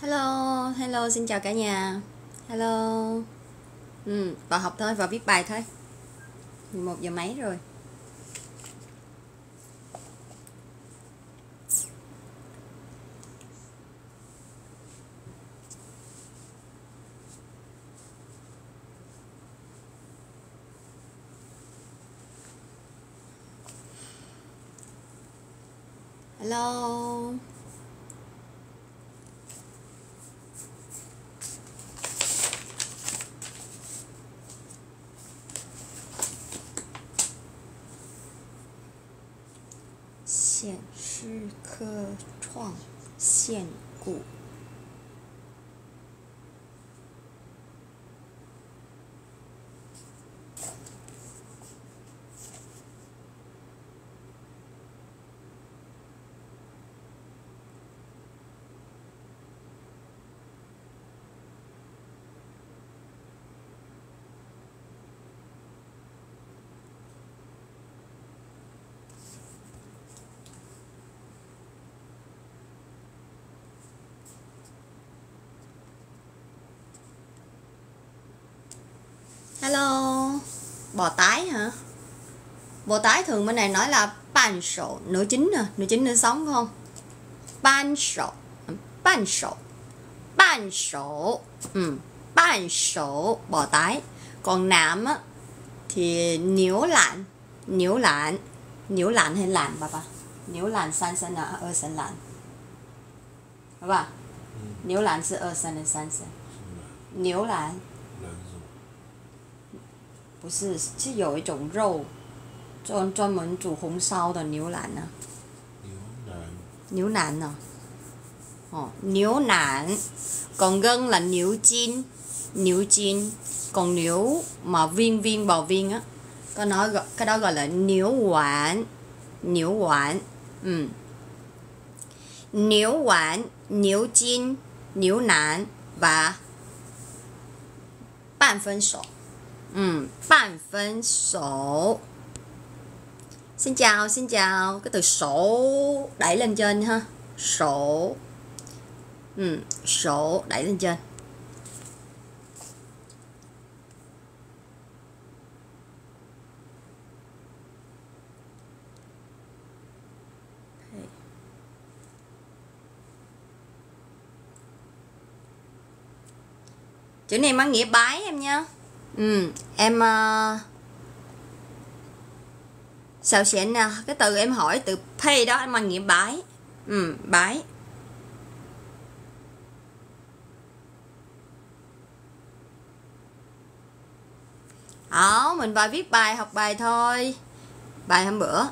Hello, hello, xin chào cả nhà Hello ừ, Vào học thôi, vào viết bài thôi 11 giờ mấy rồi bò tái hả bò tái thường bên này nói là ban sổ nửa chín nè nửa chín nửa sống không ban sổ ban sổ ban sổ ừ, ban sổ bò tái còn nam á thì nếu lạnh nếu lạnh nếu lạnh hay lạnh bà bà nếu lạnh san san là ở san lạnh bà bà ừ. nếu lạnh sẽ ở san san san ừ. nếu lạnh 是，是有一种肉，专专门煮红烧的牛腩呢、啊。牛腩。牛腩呢、哦，牛腩，讲跟了牛筋，牛筋，讲牛嘛 w i n wing 啊，跟了牛丸，牛丸，嗯，牛丸、牛筋、牛腩，把半分熟。Ừ, phân sổ Xin chào, xin chào Cái từ sổ đẩy lên trên ha Sổ ừ, Sổ đẩy lên trên Chữ này mang nghĩa bái em nha ừ em ờ, sao xịn nè cái từ em hỏi từ pay đó em mang nghĩa bái ừ bái Đó, ờ, mình vào viết bài học bài thôi Bài hôm bữa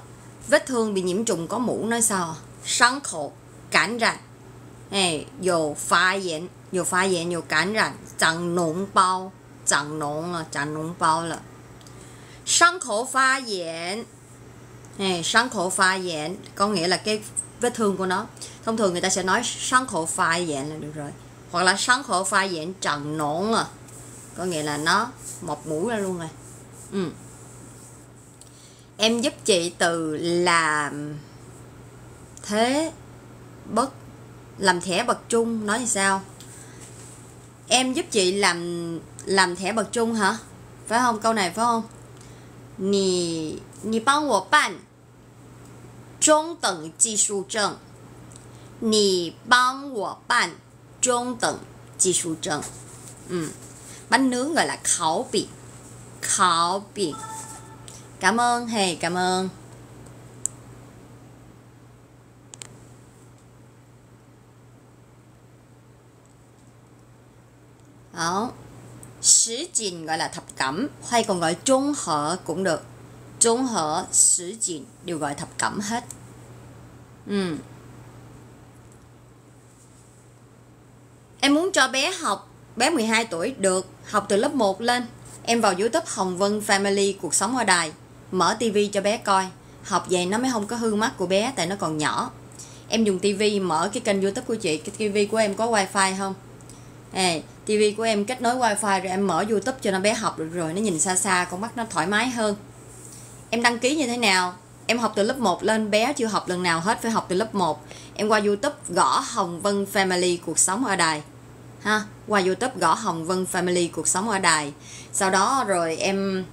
Vết thương bị nhiễm trùng có mũ nơi sò Sắn khổ, cản rành Nè, vô pha diện Vô pha diện, vô cản rành Chẳng nụng bao 长脓了，长脓包了。伤口发炎，hey, 伤口 phát có nghĩa là cái vết thương của nó thông thường người ta sẽ nói 伤口 phát là được rồi hoặc là 伤口 phát có nghĩa là nó một mũi ra luôn rồi ừ. em giúp chị từ làm thế bất làm thẻ bậc trung nói như sao em giúp chị làm làm thẻ bậc trung hả phải không câu này phải không nì nì băng wo ban trung tầng kỹ sư chứng nì băng wo ban trung tầng kỹ sư chứng ừ. bánh nướng gọi là khảo biển khảo biển cảm ơn hề cảm ơn Đó. Sử trình gọi là thập cẩm hay còn gọi trung hợp cũng được. Trung hợp, sử trình đều gọi thập cẩm hết. Ừ. Em muốn cho bé học, bé 12 tuổi được, học từ lớp 1 lên. Em vào YouTube Hồng Vân Family Cuộc Sống ở Đài, mở tivi cho bé coi. Học vậy nó mới không có hư mắt của bé tại nó còn nhỏ. Em dùng tivi mở cái kênh YouTube của chị, cái tivi của em có wifi không? À, tivi của em kết nối wifi rồi em mở youtube cho nó bé học được rồi nó nhìn xa xa con mắt nó thoải mái hơn em đăng ký như thế nào em học từ lớp 1 lên bé chưa học lần nào hết phải học từ lớp 1 em qua youtube gõ hồng vân family cuộc sống ở đài ha qua youtube gõ hồng vân family cuộc sống ở đài sau đó rồi em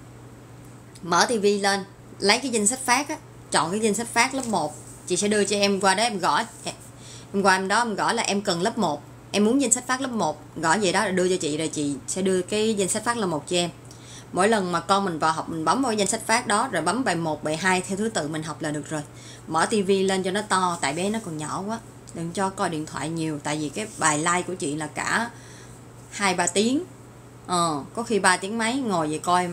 mở tivi lên lấy cái danh sách phát á chọn cái danh sách phát lớp 1 chị sẽ đưa cho em qua đó em gõ em qua em đó em gõ là em cần lớp 1 em muốn danh sách phát lớp 1 gõ vậy đó đưa cho chị rồi chị sẽ đưa cái danh sách phát lớp 1 cho em mỗi lần mà con mình vào học mình bấm vào danh sách phát đó rồi bấm bài 1, bài 2 theo thứ tự mình học là được rồi mở tivi lên cho nó to tại bé nó còn nhỏ quá đừng cho coi điện thoại nhiều tại vì cái bài like của chị là cả hai ba tiếng ờ, có khi 3 tiếng mấy ngồi vậy coi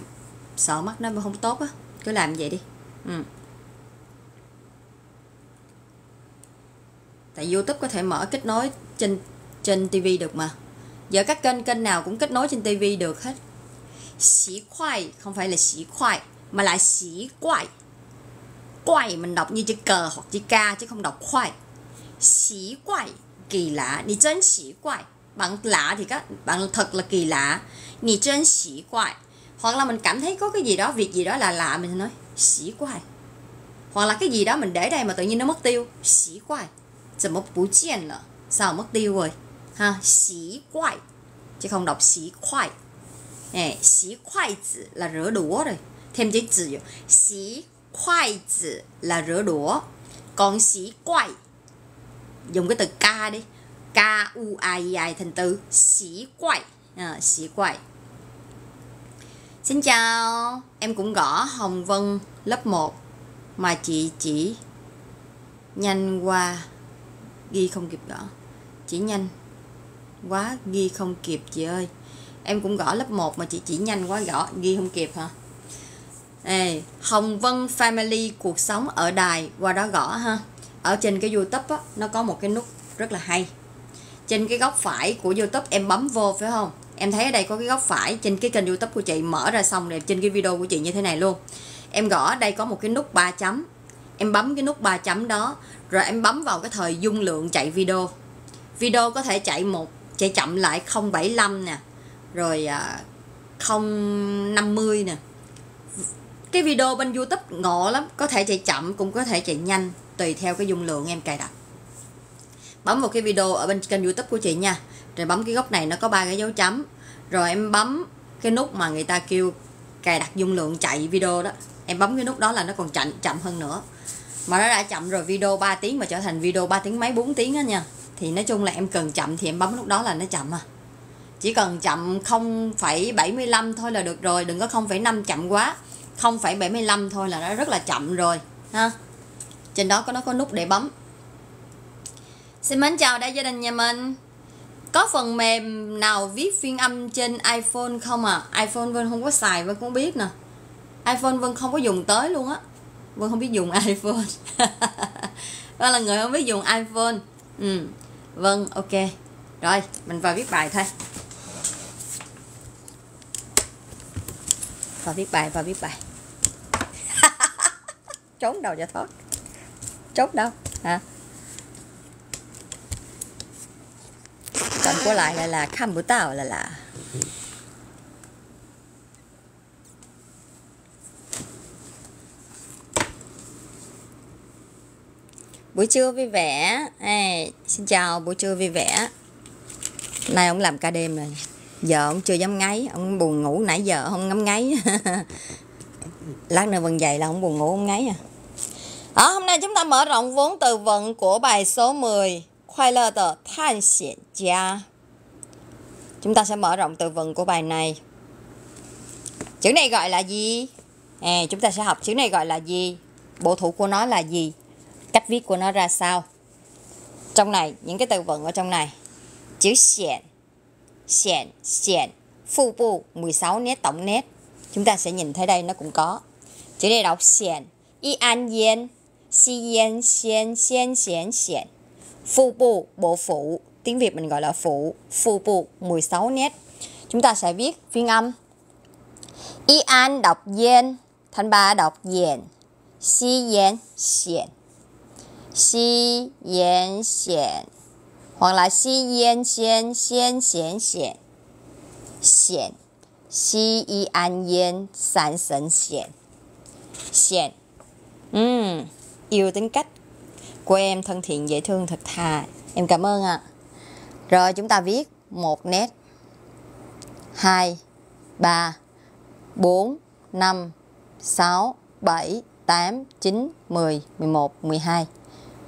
sợ mắt nó không tốt á cứ làm vậy đi ừ. tại youtube có thể mở kết nối trên trên TV được mà giờ các kênh kênh nào cũng kết nối trên TV được hết sĩ khoai không phải là sĩ khoai mà là sĩ quai quai mình đọc như chữ cờ hoặc chữ ca chứ không đọc khoai sĩ quai kỳ lạ đi chân sĩ quai bạn lạ thì các bạn thật là kỳ lạ nhì trên sĩ quại hoặc là mình cảm thấy có cái gì đó việc gì đó là lạ mình nói sĩ quại hoặc là cái gì đó mình để đây mà tự nhiên nó mất tiêu sĩ quại giờ mất bú chen là sao mất tiêu rồi ha xí quại chứ không đọc xí quại nè xí quại tử là rửa đũa rồi thêm chữ tử vô xí quại tử là rửa đũa còn xí quại dùng cái từ ca đi k u i i thành từ xí quại à, xí quại Xin chào, em cũng gõ Hồng Vân lớp 1 mà chị chỉ nhanh qua ghi không kịp gõ. Chỉ nhanh quá ghi không kịp chị ơi em cũng gõ lớp 1 mà chị chỉ nhanh quá gõ ghi không kịp hả Ê, Hồng Vân Family cuộc sống ở đài qua đó gõ ha ở trên cái YouTube á, nó có một cái nút rất là hay trên cái góc phải của YouTube em bấm vô phải không em thấy ở đây có cái góc phải trên cái kênh YouTube của chị mở ra xong rồi trên cái video của chị như thế này luôn em gõ ở đây có một cái nút ba chấm em bấm cái nút ba chấm đó rồi em bấm vào cái thời dung lượng chạy video video có thể chạy một chạy chậm lại 075 nè rồi 050 à, nè cái video bên youtube ngộ lắm có thể chạy chậm cũng có thể chạy nhanh tùy theo cái dung lượng em cài đặt bấm vào cái video ở bên kênh youtube của chị nha rồi bấm cái góc này nó có ba cái dấu chấm rồi em bấm cái nút mà người ta kêu cài đặt dung lượng chạy video đó em bấm cái nút đó là nó còn chậm chậm hơn nữa mà nó đã chậm rồi video 3 tiếng mà trở thành video 3 tiếng mấy 4 tiếng á nha thì nói chung là em cần chậm thì em bấm lúc đó là nó chậm à chỉ cần chậm 0,75 thôi là được rồi đừng có 0,5 chậm quá 0,75 thôi là nó rất là chậm rồi ha trên đó có nó có nút để bấm xin mến chào đại gia đình nhà mình có phần mềm nào viết phiên âm trên iPhone không à iPhone Vân không có xài Vân cũng biết nè iPhone Vân không có dùng tới luôn á Vân không biết dùng iPhone Vân là người không biết dùng iPhone ừ vâng ok rồi mình vào viết bài thôi vào viết bài vào viết bài trốn đầu và thoát trốn đâu hả còn của lại là là không bữa tao là là buổi trưa vui vẻ à, xin chào buổi trưa vui vẻ nay ông làm ca đêm rồi giờ ông chưa dám ngáy ông buồn ngủ nãy giờ không ngắm ngáy lát nữa vần dậy là ông buồn ngủ ông ngáy à đó, ờ, hôm nay chúng ta mở rộng vốn từ vựng của bài số 10 khoai lơ tờ than xiển gia chúng ta sẽ mở rộng từ vựng của bài này chữ này gọi là gì à, chúng ta sẽ học chữ này gọi là gì bộ thủ của nó là gì cách viết của nó ra sao trong này những cái từ vựng ở trong này chữ xiển xiển xiển phu bu 16 nét tổng nét chúng ta sẽ nhìn thấy đây nó cũng có chữ này đọc xiển y an yên xi yên xiên xiên xiển xiển phu bu bộ phụ tiếng việt mình gọi là phụ phu bu 16 nét chúng ta sẽ viết phiên âm y an đọc yên thanh ba đọc yên xi yên xiển 吸烟险，hoặc là 吸烟先先险险险，吸一安烟三神险险。Ừm, yêu tính cách của em thân thiện dễ thương thật thà. Em cảm ơn ạ. Rồi chúng ta viết một nét, hai, ba, bốn, năm, sáu, bảy, tám, chín, mười, mười một, mười hai.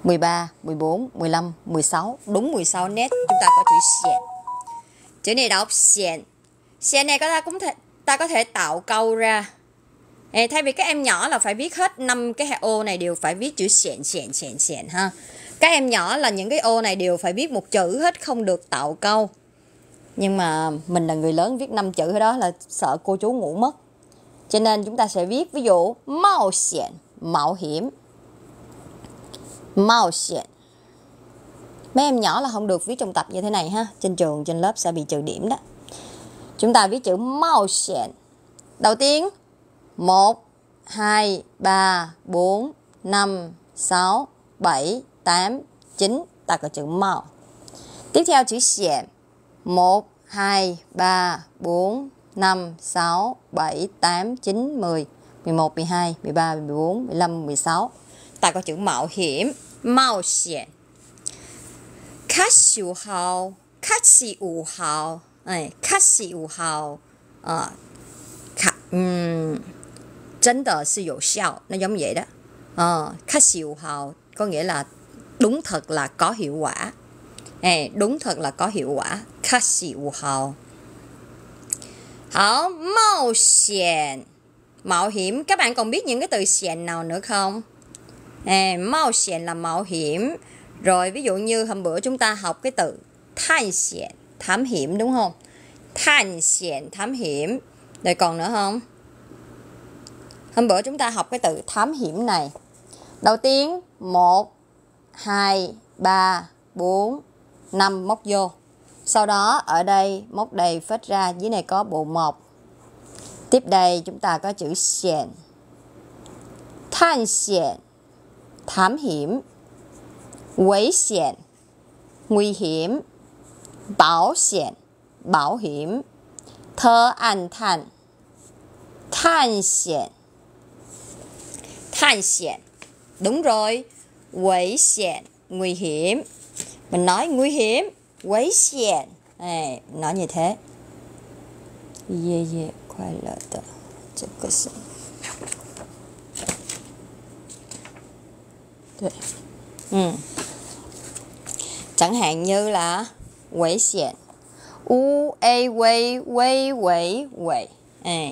13, 14, 15, 16 Đúng 16 nét chúng ta có chữ xiển Chữ này đọc xiển Xiển này có ta cũng thể, ta có thể tạo câu ra Thay vì các em nhỏ là phải viết hết năm cái ô này đều phải viết chữ xiển xiển xiển xiển ha Các em nhỏ là những cái ô này đều phải viết một chữ hết không được tạo câu Nhưng mà mình là người lớn viết năm chữ ở đó là sợ cô chú ngủ mất Cho nên chúng ta sẽ viết ví dụ mạo xiển, mạo hiểm Mạo hiểm. Mấy em nhỏ là không được viết trong tập như thế này ha. Trên trường, trên lớp sẽ bị trừ điểm đó. Chúng ta viết chữ mạo hiểm. Đầu tiên, 1, 2, 3, 4, 5, 6, 7, 8, 9. Ta có chữ mạo. Tiếp theo chữ hiểm. 1, 2, 3, 4, 5, 6, 7, 8, 9, 10, 11, 12, 13, 14, 15, 16 chữ mạo mạo hiểm, hiểm, ờ, 大個字冒險，冒險。確實有效，確實有效，誒，確實有效，啊，卡，嗯，真的是有效，nó giống vậy đó. Ờ, có nghĩa là đúng thật là có hiệu quả. Ê, đúng thật là có hiệu quả. Khá hiệu hào. Hảo, mạo hiểm. Mạo hiểm, các bạn còn biết những cái từ xiển nào nữa không? À, mạo hiểm là mạo hiểm rồi ví dụ như hôm bữa chúng ta học cái từ than hiểm thám hiểm đúng không than hiểm thám hiểm rồi còn nữa không hôm bữa chúng ta học cái từ thám hiểm này đầu tiên một hai ba bốn năm móc vô sau đó ở đây móc đầy phết ra dưới này có bộ một tiếp đây chúng ta có chữ xiển than xiển thám hiểm nguy hiểm nguy hiểm bảo hiểm bảo hiểm thơ an thản than hiểm than hiểm đúng rồi nguy hiểm nguy hiểm mình nói nguy hiểm nguy hiểm này nói như thế yeah yeah 快乐的这个是对，嗯，chẳng dạ. ừ. hạn như là nguy hiểm, u a v v v v, à.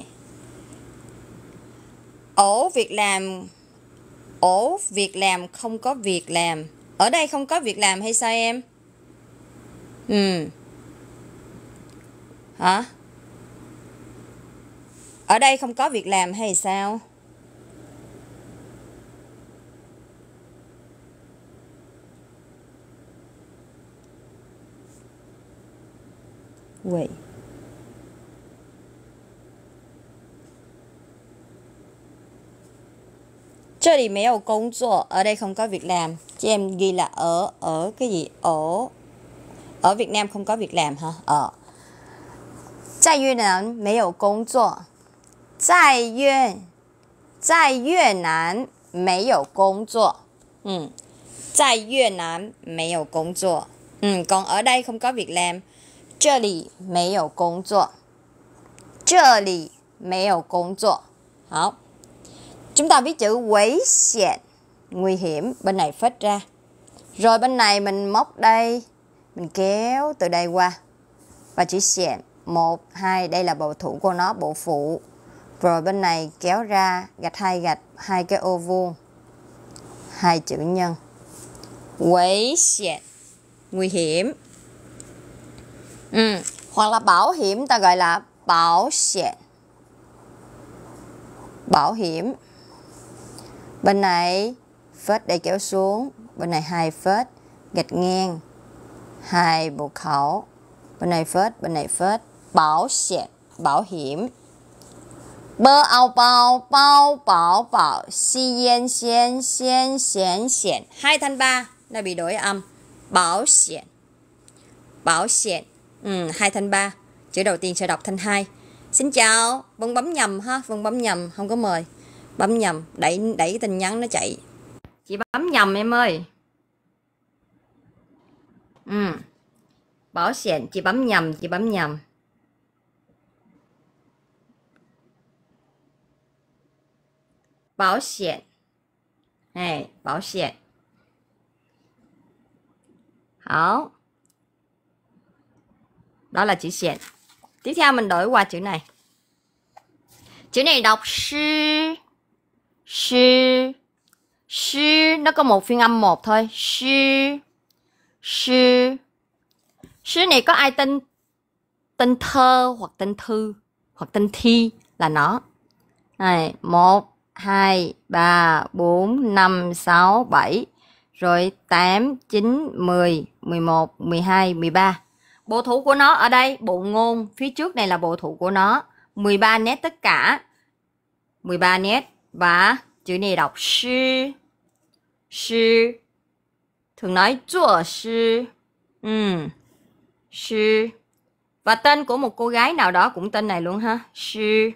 ổ việc làm ổ việc làm không có việc làm ở đây không có việc làm hay sao em ừ hả ở đây không có việc làm hay sao vậy Chỗ đi mấy công chỗ ở đây không có việc làm Chị em ghi là ở Ở cái gì ở Ở Việt Nam không có việc làm hả Ở Tại Việt Nam mấy công chỗ Tại Việt Tại Việt Nam mấy công chỗ Ừ Tại Việt Nam mấy công chỗ Ừ còn ở đây không có việc làm 这里没有工作，这里没有工作。好, chúng ta viết chữ quấy xẹt, nguy hiểm, bên này phết ra. Rồi bên này mình móc đây, mình kéo từ đây qua. Và chữ xẹt, một hai đây là bộ thủ của nó, bộ phụ. Rồi bên này kéo ra, gạch hai gạch, hai cái ô vuông. Hai chữ nhân. Quấy xẹt, nguy hiểm. Ừ, hoặc là bảo hiểm ta gọi là bảo hiểm. Bảo hiểm. Bên này phết để kéo xuống, bên này hai phết gạch ngang hai bộ khẩu. Bên này phết, bên này phết. Bảo hiểm, bảo hiểm. Bơ ao bao bao bảo bảo xi yên xiên xiên xiên xiên hai thanh ba là bị đổi âm bảo hiểm bảo hiểm Ừ, 2 thanh 3. Chữ đầu tiên sẽ đọc thanh hai Xin chào, Vân bấm nhầm ha, Vân bấm nhầm, không có mời. Bấm nhầm, đẩy đẩy tin nhắn nó chạy. Chị bấm nhầm em ơi. Ừ. Bảo hiểm chị bấm nhầm, chị bấm nhầm. Bảo hiểm. hey bảo hiểm. Hảo đó là chữ xẹn tiếp theo mình đổi qua chữ này chữ này đọc sư sư sư nó có một phiên âm một thôi sư sư sư này có ai tên tên thơ hoặc tên thư hoặc tên thi là nó này một hai ba bốn năm sáu bảy rồi tám chín mười mười một mười hai mười ba Bộ thủ của nó ở đây, bộ ngôn phía trước này là bộ thủ của nó. 13 nét tất cả. 13 nét và chữ này đọc sư. Sư. Thường nói chùa sư. Ừ. Sư. Và tên của một cô gái nào đó cũng tên này luôn ha. Sư.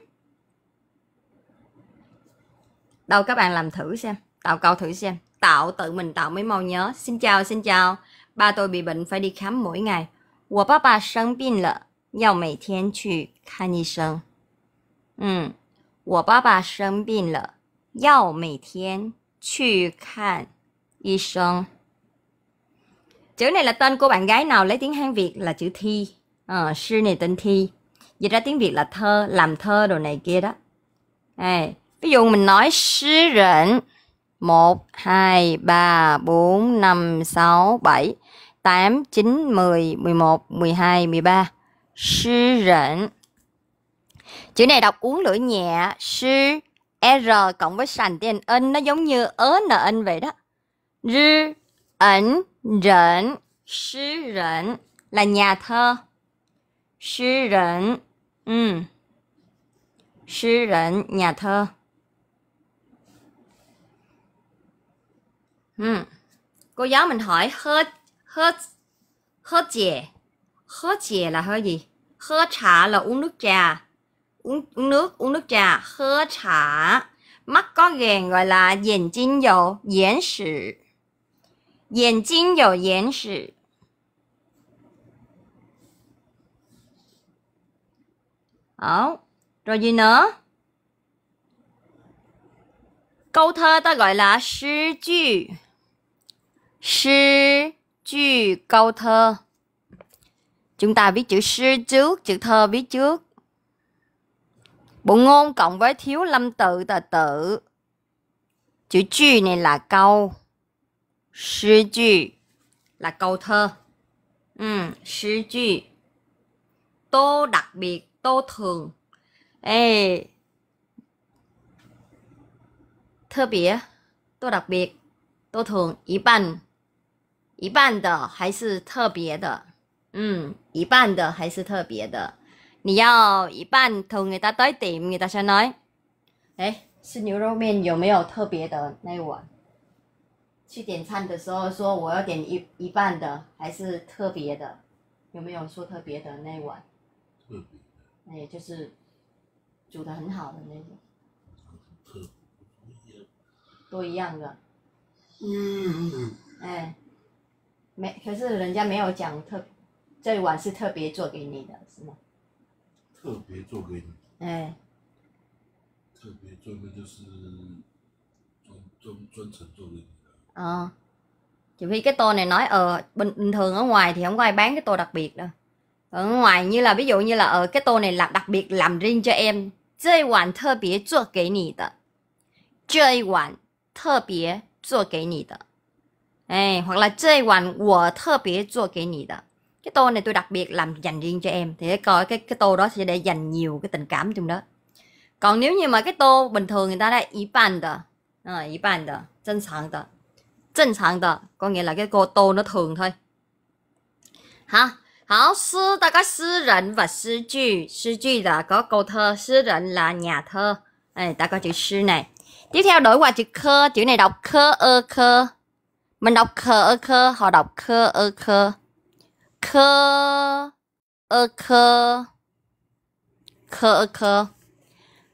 Đâu các bạn làm thử xem. Tạo câu thử xem. Tạo tự mình tạo mấy mau nhớ. Xin chào, xin chào. Ba tôi bị bệnh phải đi khám mỗi ngày. 我爸爸生病了，要每天去看医生。嗯，我爸爸生病了，要每天去看医生。Chữ này là tên của bạn gái nào lấy tiếng Hán Việt là chữ Thi. Ờ, sư này tên Thi. Dịch ra tiếng Việt là thơ, làm thơ đồ này kia đó. À, ví dụ mình nói sư rỉnh. 1, 2, 3, 4, 5, 6, 7. 8, 9, 10, 11, 12, 13. Sư rỉnh. Chữ này đọc uống lưỡi nhẹ, sư, r cộng với sành tiền in nó giống như ớ nợ in vậy đó. Rư, ẩn, rỉnh, sư rỉnh là nhà thơ. Sư rỉnh. Ừ. Sư rỉnh, nhà thơ. Ừ. Cô giáo mình hỏi hết 喝喝姐喝姐 là hơi gì 喝 trà là uống nước trà uống uống nước uống nước trà. mắt có ghèn gọi là dền chinh dầu dền sử dền chinh dầu dền sử Đó. Rồi gì nữa? Câu thơ ta gọi là sư chữ. Sư Chữ câu thơ. Chúng ta viết chữ sư trước chữ thơ viết trước. Bộ ngôn cộng với thiếu lâm tự tờ tự. Chữ chữ này là câu. Sư chữ là câu thơ. Ừ, sư chữ. Tô đặc biệt, tô thường. Ê. Thơ bỉa, tô đặc biệt, tô thường, ý bằng. 一半的还是特别的，嗯，一半的还是特别的。你要一半，同给他家点给他家来。哎，吃牛肉面有没有特别的那碗？去点餐的时候说我要点一一半的还是特别的，有没有说特别的那碗？特别，哎，就是煮的很好的那种。都一样的。嗯。哎。没，可是人家没有讲特，这碗是特别做给你的，是吗？特别做给你。哎。特别做的就是专专专程做给你的。Ờ. Chỉ vì cái tô này nói ở bình, bình thường ở ngoài thì không có ai bán cái tô đặc biệt đâu. Ở ngoài như là ví dụ như là ở ờ, cái tô này là đặc biệt làm riêng cho em. Chơi hoàn thơ bía chua kể nì tờ. Chơi hoàn thơ bía chua kể nì tờ. Ê, hoặc là chơi hoàn của thơ bế chua cái nhỉ đó cái tô này tôi đặc biệt làm dành riêng cho em thì coi cái cái tô đó sẽ để dành nhiều cái tình cảm trong đó còn nếu như mà cái tô bình thường người ta đã ý bàn đó à, ý bàn đó chân sáng đó chân sáng đó có nghĩa là cái cô tô nó thường thôi hả 好，诗大概诗人 và 诗句，诗句 là có câu thơ, 诗人 là nhà thơ. Đây, ta có này. Tiếp theo đổi qua chữ khơ, chữ này đọc khơ ơ khơ mình đọc khờ ơ khơ họ đọc khơ ơ khơ khơ ơ khơ khơ ơ khơ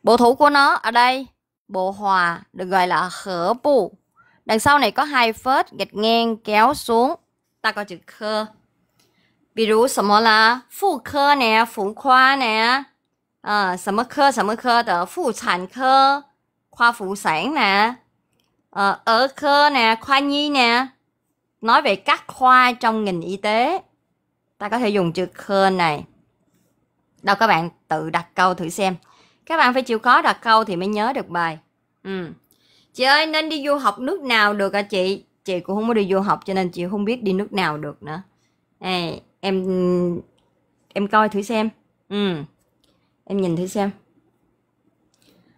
bộ thủ của nó ở đây bộ hòa được gọi là khở bù đằng sau này có hai phớt gạch ngang kéo xuống ta có chữ khơ ví dụ sầm là phụ khơ nè phụ khoa nè à, sầm khơ sầm khơ tờ phụ sản khơ khoa phụ sản nè à, ở khơ nè khoa nhi nè nói về các khoa trong ngành y tế ta có thể dùng chữ khơ này đâu các bạn tự đặt câu thử xem các bạn phải chịu khó đặt câu thì mới nhớ được bài ừ. chị ơi nên đi du học nước nào được hả chị chị cũng không có đi du học cho nên chị không biết đi nước nào được nữa à, em em coi thử xem ừ. em nhìn thử xem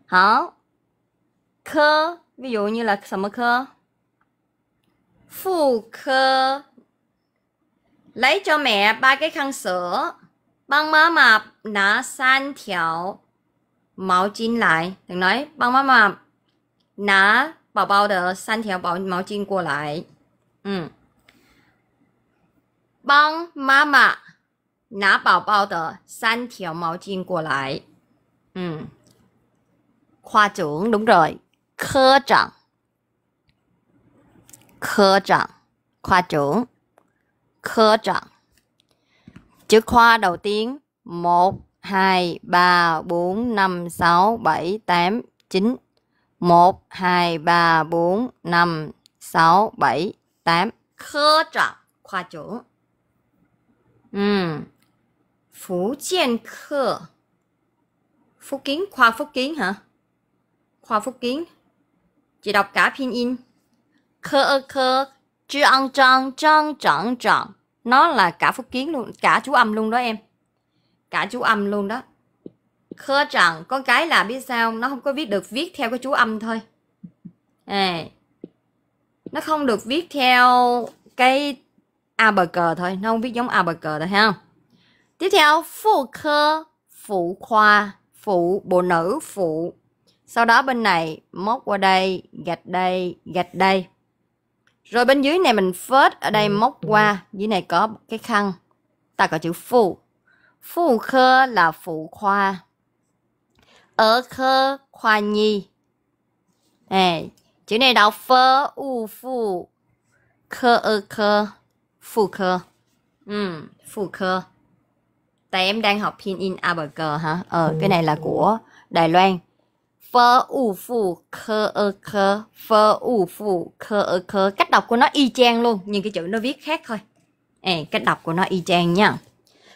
hảo khơ ví dụ như là sầm phụ là 什么科妇科 lấy cho mẹ ba cái khăn sữa bằng má mập nã san thiểu máu chín lại đừng nói bằng má mập nã bảo bao đỡ san thiểu bảo máu chín qua lại ừ. bằng má mập nã bảo bao đỡ san thiểu máu chín qua lại ừ. khoa trưởng đúng rồi 科长，科长，khoa trưởng, 科长. Chữ khoa đầu tiên một hai ba bốn năm sáu bảy tám chín một hai ba bốn năm sáu bảy tám Khơ trọng, khoa trưởng. Ừ. Phú Kiên Khơ. phúc Kiến, khoa phúc Kiến hả? Khoa phúc Kiến. Chị đọc cả Khơ ơ khơ, chữ ăn trăng, trăng, trăng, trăng. Nó là cả phúc kiến luôn, cả chú âm luôn đó em. Cả chú âm luôn đó. Khơ chẳng, con cái là biết sao Nó không có viết được viết theo cái chú âm thôi. À, nó không được viết theo cái a bờ cờ thôi. Nó không viết giống a bờ cờ thôi ha. Tiếp theo, phụ khơ, phụ khoa, phụ, bộ nữ, phụ sau đó bên này móc qua đây gạch đây gạch đây rồi bên dưới này mình phớt ở đây ừ, móc ừ. qua dưới này có cái khăn ta có chữ phụ phụ khơ là phụ khoa ở khơ khoa nhi này chữ này đọc phơ u phụ khơ ơ khơ phụ khơ ừ, phụ khơ tại em đang học pinyin abg hả ờ cái ừ. này là của đài loan phơ u phù khơ ơ khơ phơ u phù khơ ơ khơ cách đọc của nó y chang luôn nhưng cái chữ nó viết khác thôi à, cách đọc của nó y chang nha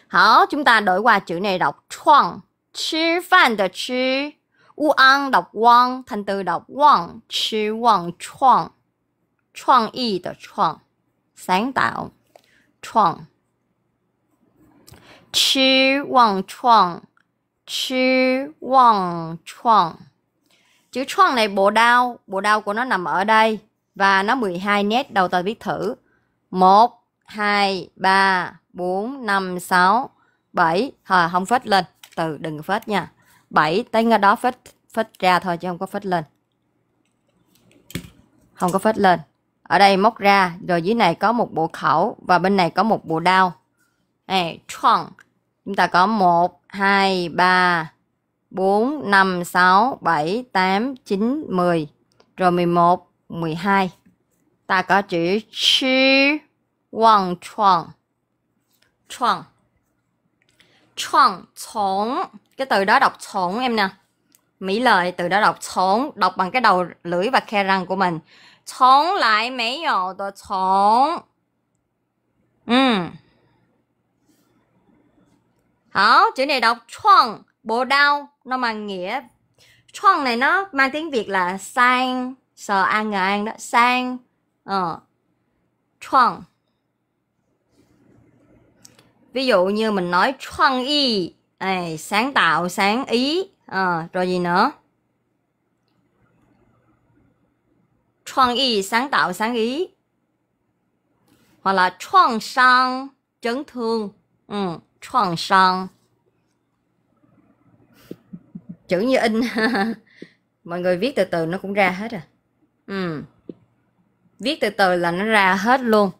Hảo, chúng ta đổi qua chữ này đọc chuang chứ fan the chứ u an đọc wang thành từ đọc wang chứ wang chuang chuang y the chuang sáng tạo chuang chứ wang chuang chứ wang chuang Chữ Tron này bộ đao, bộ đao của nó nằm ở đây và nó 12 nét đầu ta viết thử. 1 2 3 4 5 6 7 à, không phết lên, từ đừng phết nha. 7 tới ngay đó phết phết ra thôi chứ không có phết lên. Không có phết lên. Ở đây móc ra, rồi dưới này có một bộ khẩu và bên này có một bộ đao. Này, Tron. Chúng ta có 1 2 3 4, 5, 6, 7, 8, 9, 10 Rồi 11, 12 Ta có chữ Chi Wang Chuang Chuang Chuang, chóng Cái từ đó đọc chóng em nè Mỹ lợi từ đó đọc chóng Đọc bằng cái đầu lưỡi và khe răng của mình Chóng lại mấy dầu tôi chóng Ừ Hảo, chữ này đọc chuang bồ đao nó mang nghĩa Chuang này nó mang tiếng Việt là sang sờ an ngờ an đó sang ờ chuang ví dụ như mình nói chuang y này sáng tạo sáng ý ờ rồi gì nữa chuang y sáng tạo sáng ý hoặc là chuang sang chấn thương ừ chuang sang chữ như in mọi người viết từ từ nó cũng ra hết à ừ. viết từ từ là nó ra hết luôn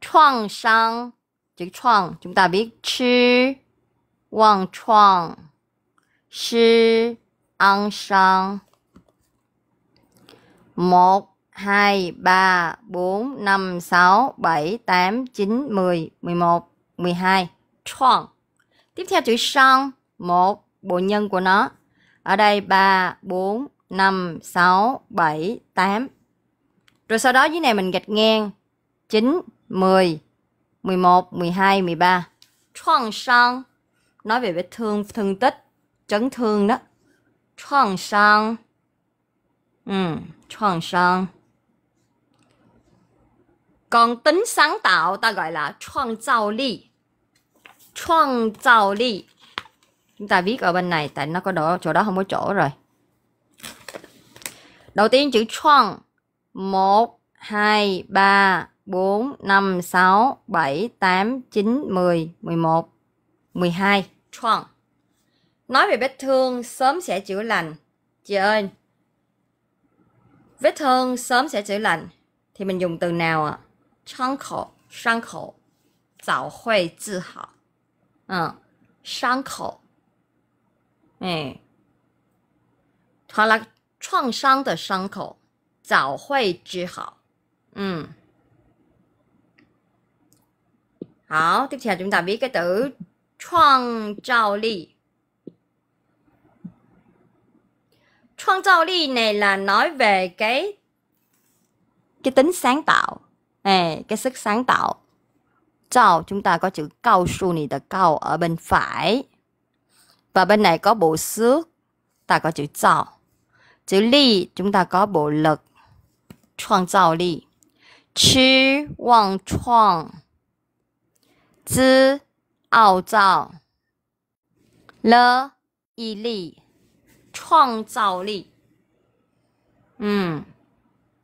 choang sang chữ choang chúng ta biết chi wang choang shi ăn sang một hai ba bốn năm sáu bảy tám chín mười mười một mười hai choang tiếp theo chữ sang một bộ nhân của nó ở đây 3, 4, 5, 6, 7, 8. Rồi sau đó dưới này mình gạch ngang 9, 10, 11, 12, 13. Chuang sang nói về vết thương, thương tích, chấn thương đó. Chuang sang. Ừ, chuang sang. Còn tính sáng tạo ta gọi là chuang tạo lý. Chuang tạo lý chúng ta viết ở bên này tại nó có độ chỗ đó không có chỗ rồi đầu tiên chữ chuan một hai ba bốn năm sáu bảy tám chín mười mười một mười hai chuan nói về vết thương sớm sẽ chữa lành chị ơi vết thương sớm sẽ chữa lành thì mình dùng từ nào ạ à? Sang khổ, sang khổ, 早会治好。嗯，伤口哎，他那创伤的伤口早会治好。嗯，好，tiếp theo chúng ta viết cái từ này là nói về cái cái tính sáng tạo, à, cái sức sáng tạo. Zhao chúng ta có chữ cao su này là cao ở bên phải. Và bên này có bộ xước, ta có chữ tạo. Chữ ly, chúng ta có bộ lực tạo ly Chi, wang, chuang. Zi, ao, tạo Lơ, y, ly. 创造力. Ừ.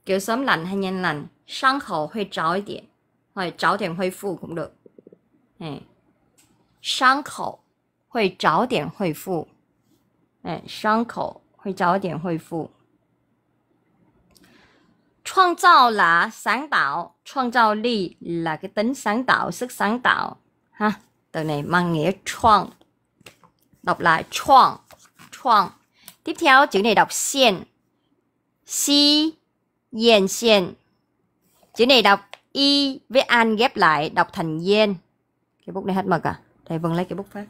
Kiểu sớm lạnh hay nhanh lạnh, sang khẩu hơi tráo điểm, hoặc tráo điểm hơi phụ cũng được. Ừ. khẩu. 会早点恢复。哎，伤口会早点恢复。创造 là sáng tạo, 创造力 là cái tính sáng tạo, sức sáng tạo. từ này mang nghĩa 创. Đọc lại 创,创. Tiếp theo chữ này đọc xiên. Xi, yên Chữ này đọc y với an ghép lại đọc thành yên. Cái bút này hết mực à? Thầy Vân lấy cái bút phát.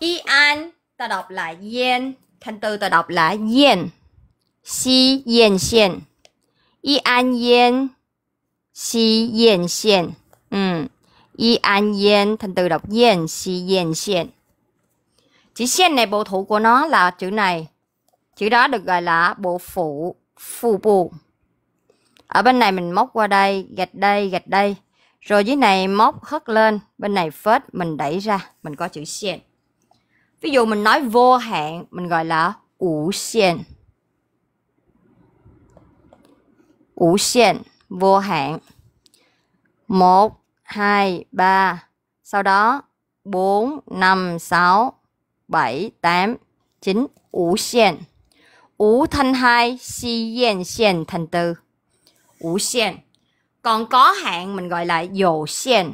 Y an ta đọc là yên, thanh từ ta đọc là yên. Xi yên xiên. Y an yên. Xi yên xiên. Ừ. Y an yên, thanh từ đọc yên, xi yên xiên. Chữ xiên này bộ thủ của nó là chữ này. Chữ đó được gọi là bộ phụ, phụ bù. Ở bên này mình móc qua đây, gạch đây, gạch đây. Rồi dưới này móc hất lên, bên này phết mình đẩy ra, mình có chữ xiên. Ví dụ mình nói vô hạn, mình gọi là ủ xiên. Ủ xiên, vô hạn. 1, 2, 3, sau đó 4, 5, 6, 7, 8, 9, ủ xiên. Ủ thanh hai, si yên xiên thành từ. Ủ xiên. Còn có hạn mình gọi là dầu xiên.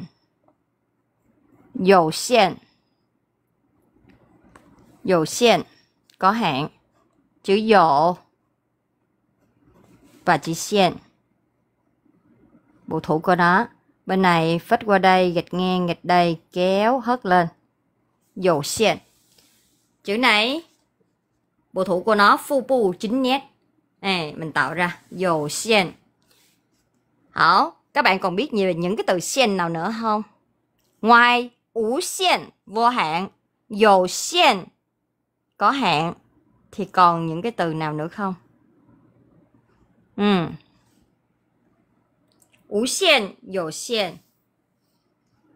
Dầu xiên dầu xiên có hạn chữ dầu và chữ xiên bộ thủ của nó bên này phết qua đây gạch ngang gạch đây kéo hất lên dầu xiên chữ này bộ thủ của nó phu pu chính nét này mình tạo ra dầu xiên hảo các bạn còn biết nhiều những cái từ xiên nào nữa không ngoài ủ xiên vô hạn dầu xiên có hạn thì còn những cái từ nào nữa không? Ừ. Vô xiên, hữu xiên.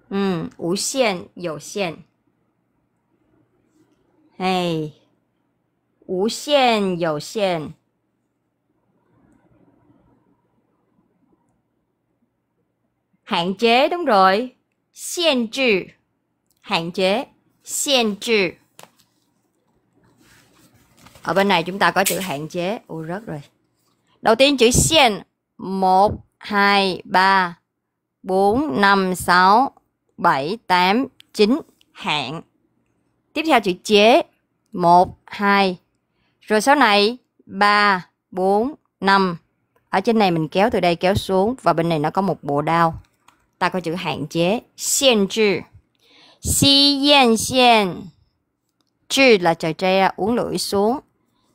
Ừ, vô xiên, hữu xiên. Hey. Vô xiên, hữu xiên. Hạn chế đúng rồi. Xiên trừ. Hạn chế. Xiên trừ ở bên này chúng ta có chữ hạn chế u rớt rồi đầu tiên chữ xiên một hai ba bốn năm sáu bảy tám chín hạn tiếp theo chữ chế một hai rồi sau này ba bốn năm ở trên này mình kéo từ đây kéo xuống và bên này nó có một bộ đao ta có chữ hạn chế xiên trừ xiên xiên trừ là trời tre uống lưỡi xuống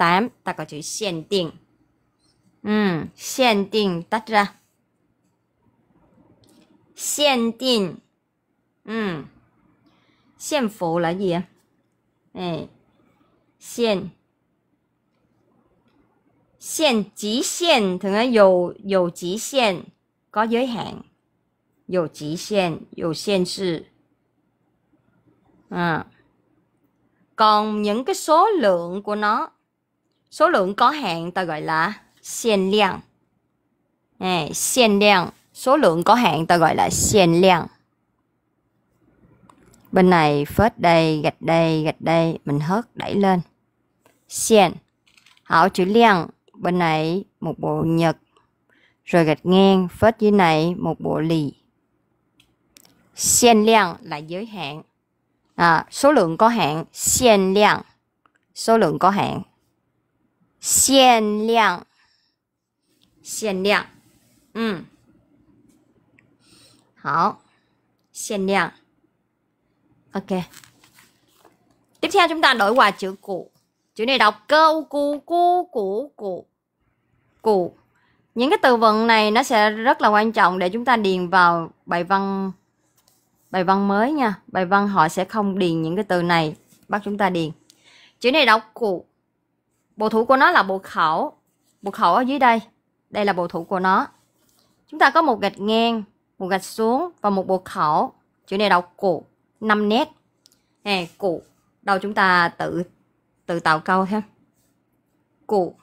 答案答個就限定，嗯，限定得啦，限定，嗯，限服啦嘢，誒、哎，限限極限同埋有有極限嗰樣行，有極限有限制，嗯，còn những cái số lượng của nó Số lượng có hạn ta gọi là xiên lượng. xiên lượng. Số lượng có hạn ta gọi là xiên lượng. Bên này phết đây, gạch đây, gạch đây. Mình hớt đẩy lên. Xiên. Hảo chữ lượng. Bên này một bộ nhật. Rồi gạch ngang, phết dưới này một bộ lì. Xiên lượng là giới hạn. À, số lượng có hạn. Xiên lượng. Số lượng có hạn. 限量，限量，嗯，好，限量 ok tiếp theo chúng ta đổi qua chữ cụ chữ này đọc câu cu cu củ cụ cụ những cái từ vựng này nó sẽ rất là quan trọng để chúng ta điền vào bài văn bài văn mới nha bài văn họ sẽ không điền những cái từ này bắt chúng ta điền chữ này đọc cụ Bộ thủ của nó là bộ khẩu. Bộ khẩu ở dưới đây. Đây là bộ thủ của nó. Chúng ta có một gạch ngang, một gạch xuống và một bộ khẩu. Chữ này đọc cụ, 5 nét. Nè, cụ. đâu chúng ta tự tự tạo câu thêm. Cụ.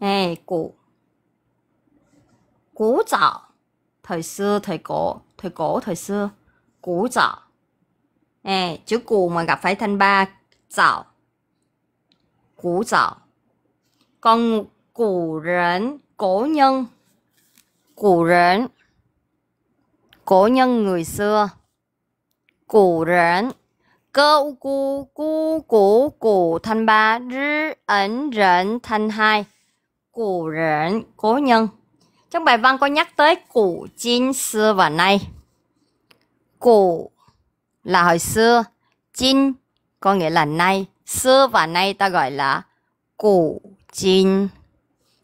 Nè, cụ. Cú tạo. Thời xưa, thời cổ, thời cổ, thời xưa. Cú tạo. Nè, chữ cụ mà gặp phải thanh ba tạo 古早。Còn cổ 人, cổ nhân, cổ 人, cổ nhân người xưa. Cổ 人, cơ cu cu cổ cổ thanh ba, rư ẩn rẩn thanh hai. Cổ 人, cổ nhân. Trong bài văn có nhắc tới cổ chín xưa và nay. Cổ là hồi xưa, chín có nghĩa là nay xưa và nay ta gọi là cổ chín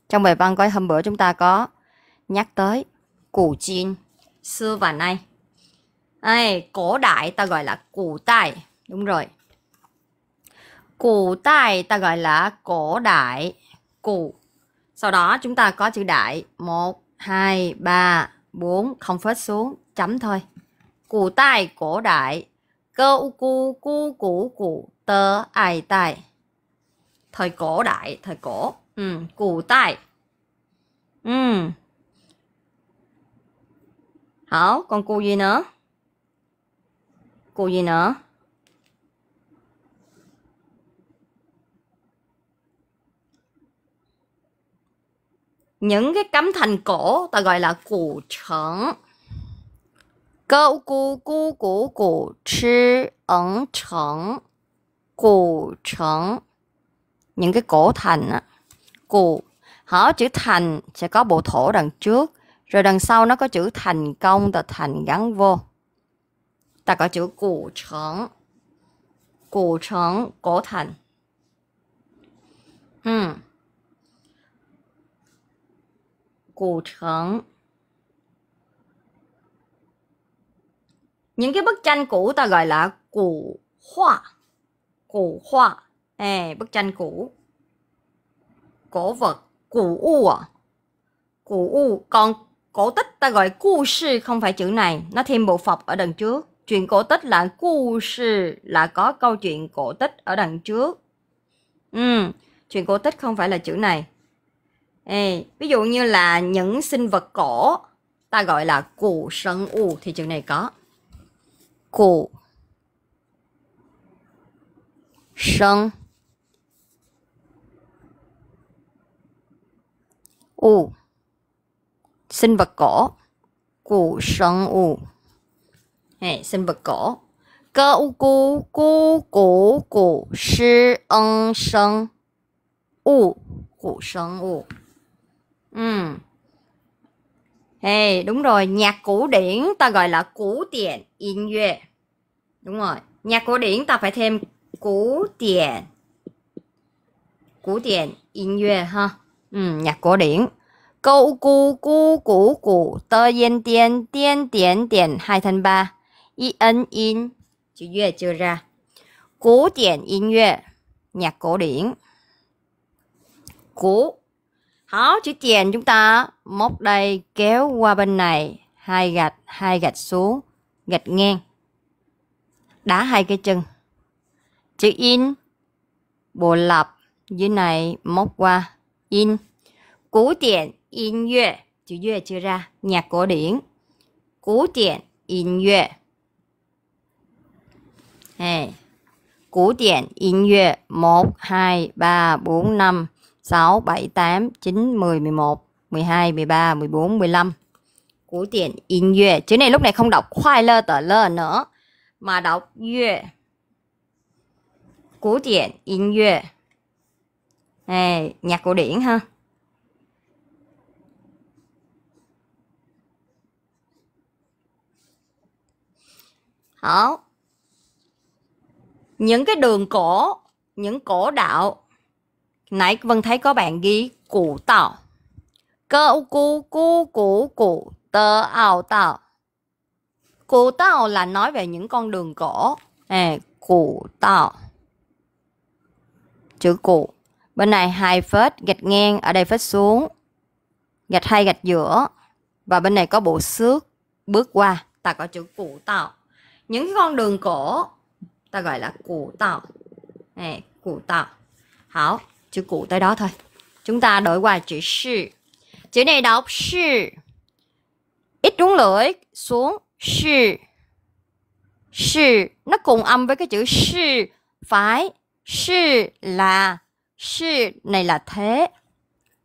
Trong bài văn coi hôm bữa chúng ta có nhắc tới cổ chín xưa và nay. Ai, cổ đại ta gọi là cổ đại, đúng rồi. Cổ đại ta gọi là cổ đại, cổ. Sau đó chúng ta có chữ đại, một hai ba bốn không phết xuống, chấm thôi. Cổ đại, cổ đại. Câu cu cu củ củ tớ ai tài thời cổ đại thời cổ ừ, cụ tài ừ. hảo còn cụ gì nữa cụ gì nữa những cái cấm thành cổ ta gọi là cụ trấn câu cu cu cụ cụ chứ ẩn trấn cổ trấn những cái cổ thành á cổ họ chữ thành sẽ có bộ thổ đằng trước rồi đằng sau nó có chữ thành công và thành gắn vô ta có chữ cổ trấn cổ trấn cổ thành hmm. cổ trấn những cái bức tranh cũ ta gọi là cổ họa cổ hoa, à, bức tranh cũ cổ vật cổ u à cổ u còn cổ tích ta gọi cu sư không phải chữ này nó thêm bộ phật ở đằng trước chuyện cổ tích là cu sư là có câu chuyện cổ tích ở đằng trước ừ, chuyện cổ tích không phải là chữ này Ê, ví dụ như là những sinh vật cổ ta gọi là cổ sân u thì chữ này có cổ. 生物 sinh vật cổ cụ sinh u hey, sinh vật cổ cơ u cu cu cụ cụ sư ân sinh u cụ sinh u ừ hey, đúng rồi nhạc cổ điển ta gọi là cổ điển đúng rồi nhạc cổ điển ta phải thêm 古典，古典音乐哈，嗯，nhạc cổ điển. Câu cu cu củ củ tơ yên tiên tiên tiền tiền hai thân ba y ấn in chữ yue chưa ra nhạc cổ điển cổ háo chữ tiền chúng ta móc đây kéo qua bên này hai gạch hai gạch xuống gạch ngang đá hai cái chân chữ in bộ lập dưới này móc qua in cổ điển in yue chữ yue chưa ra nhạc cổ điển cổ điển in yue hey. cổ điển in yue một hai ba bốn năm sáu bảy tám chín mười mười một mười hai mười ba mười bốn mười lăm cổ điển in yue chữ này lúc này không đọc khoai lơ tờ lơ nữa mà đọc yue 古典音乐，哎，nhạc cổ điển ha. Hảo. Những cái đường cổ, những cổ đạo. Nãy Vân thấy có bạn ghi cụ tạo. Câu cu cu cụ cụ tơ ảo tạo. Cụ tạo là nói về những con đường cổ. À, cụ tạo chữ cụ. Bên này hai phết gạch ngang, ở đây phết xuống. Gạch hai gạch giữa. Và bên này có bộ xước bước qua, ta có chữ cụ tạo. Những con đường cổ ta gọi là cụ tạo. Này, cụ tạo. Hảo, chữ cụ tới đó thôi. Chúng ta đổi qua chữ sư. Chữ này đọc sư. Ít đúng lưỡi xuống sư. Sư, nó cùng âm với cái chữ sư phải 是 là, 是 này là thế.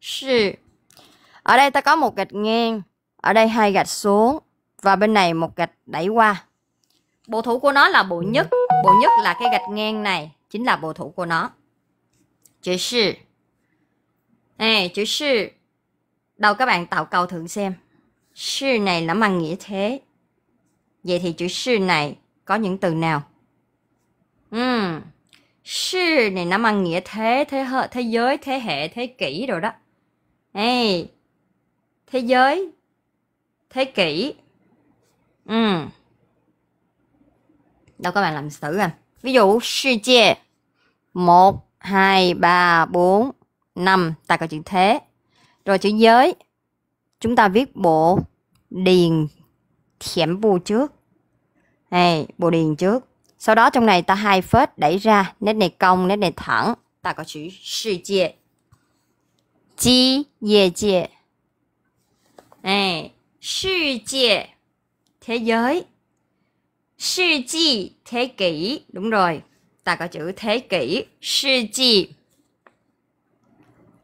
是. Ở đây ta có một gạch ngang, ở đây hai gạch xuống và bên này một gạch đẩy qua. Bộ thủ của nó là bộ ừ. nhất, bộ nhất là cái gạch ngang này, chính là bộ thủ của nó. Chữ sư. Ê, chữ sư. Đâu các bạn tạo câu thử xem. Sư này nó mang nghĩa thế. Vậy thì chữ sư này có những từ nào? Ừm. Shi này nó mang nghĩa thế, thế hệ, thế giới, thế hệ, thế kỷ rồi đó. Hey, thế giới, thế kỷ. Ừ. Đâu các bạn làm sử à? Ví dụ, 世界 một hai ba bốn năm ta có chữ thế. Rồi chữ giới, chúng ta viết bộ điền thiểm bu trước. Hey, bộ điền trước sau đó trong này ta hai phết đẩy ra, nét này cong, nét này thẳng. Ta có chữ sự 界. Chi, ye 界. Này, sự 界, thế giới. Sự chi, thế kỷ. Đúng rồi, ta có chữ thế kỷ. Sự chi.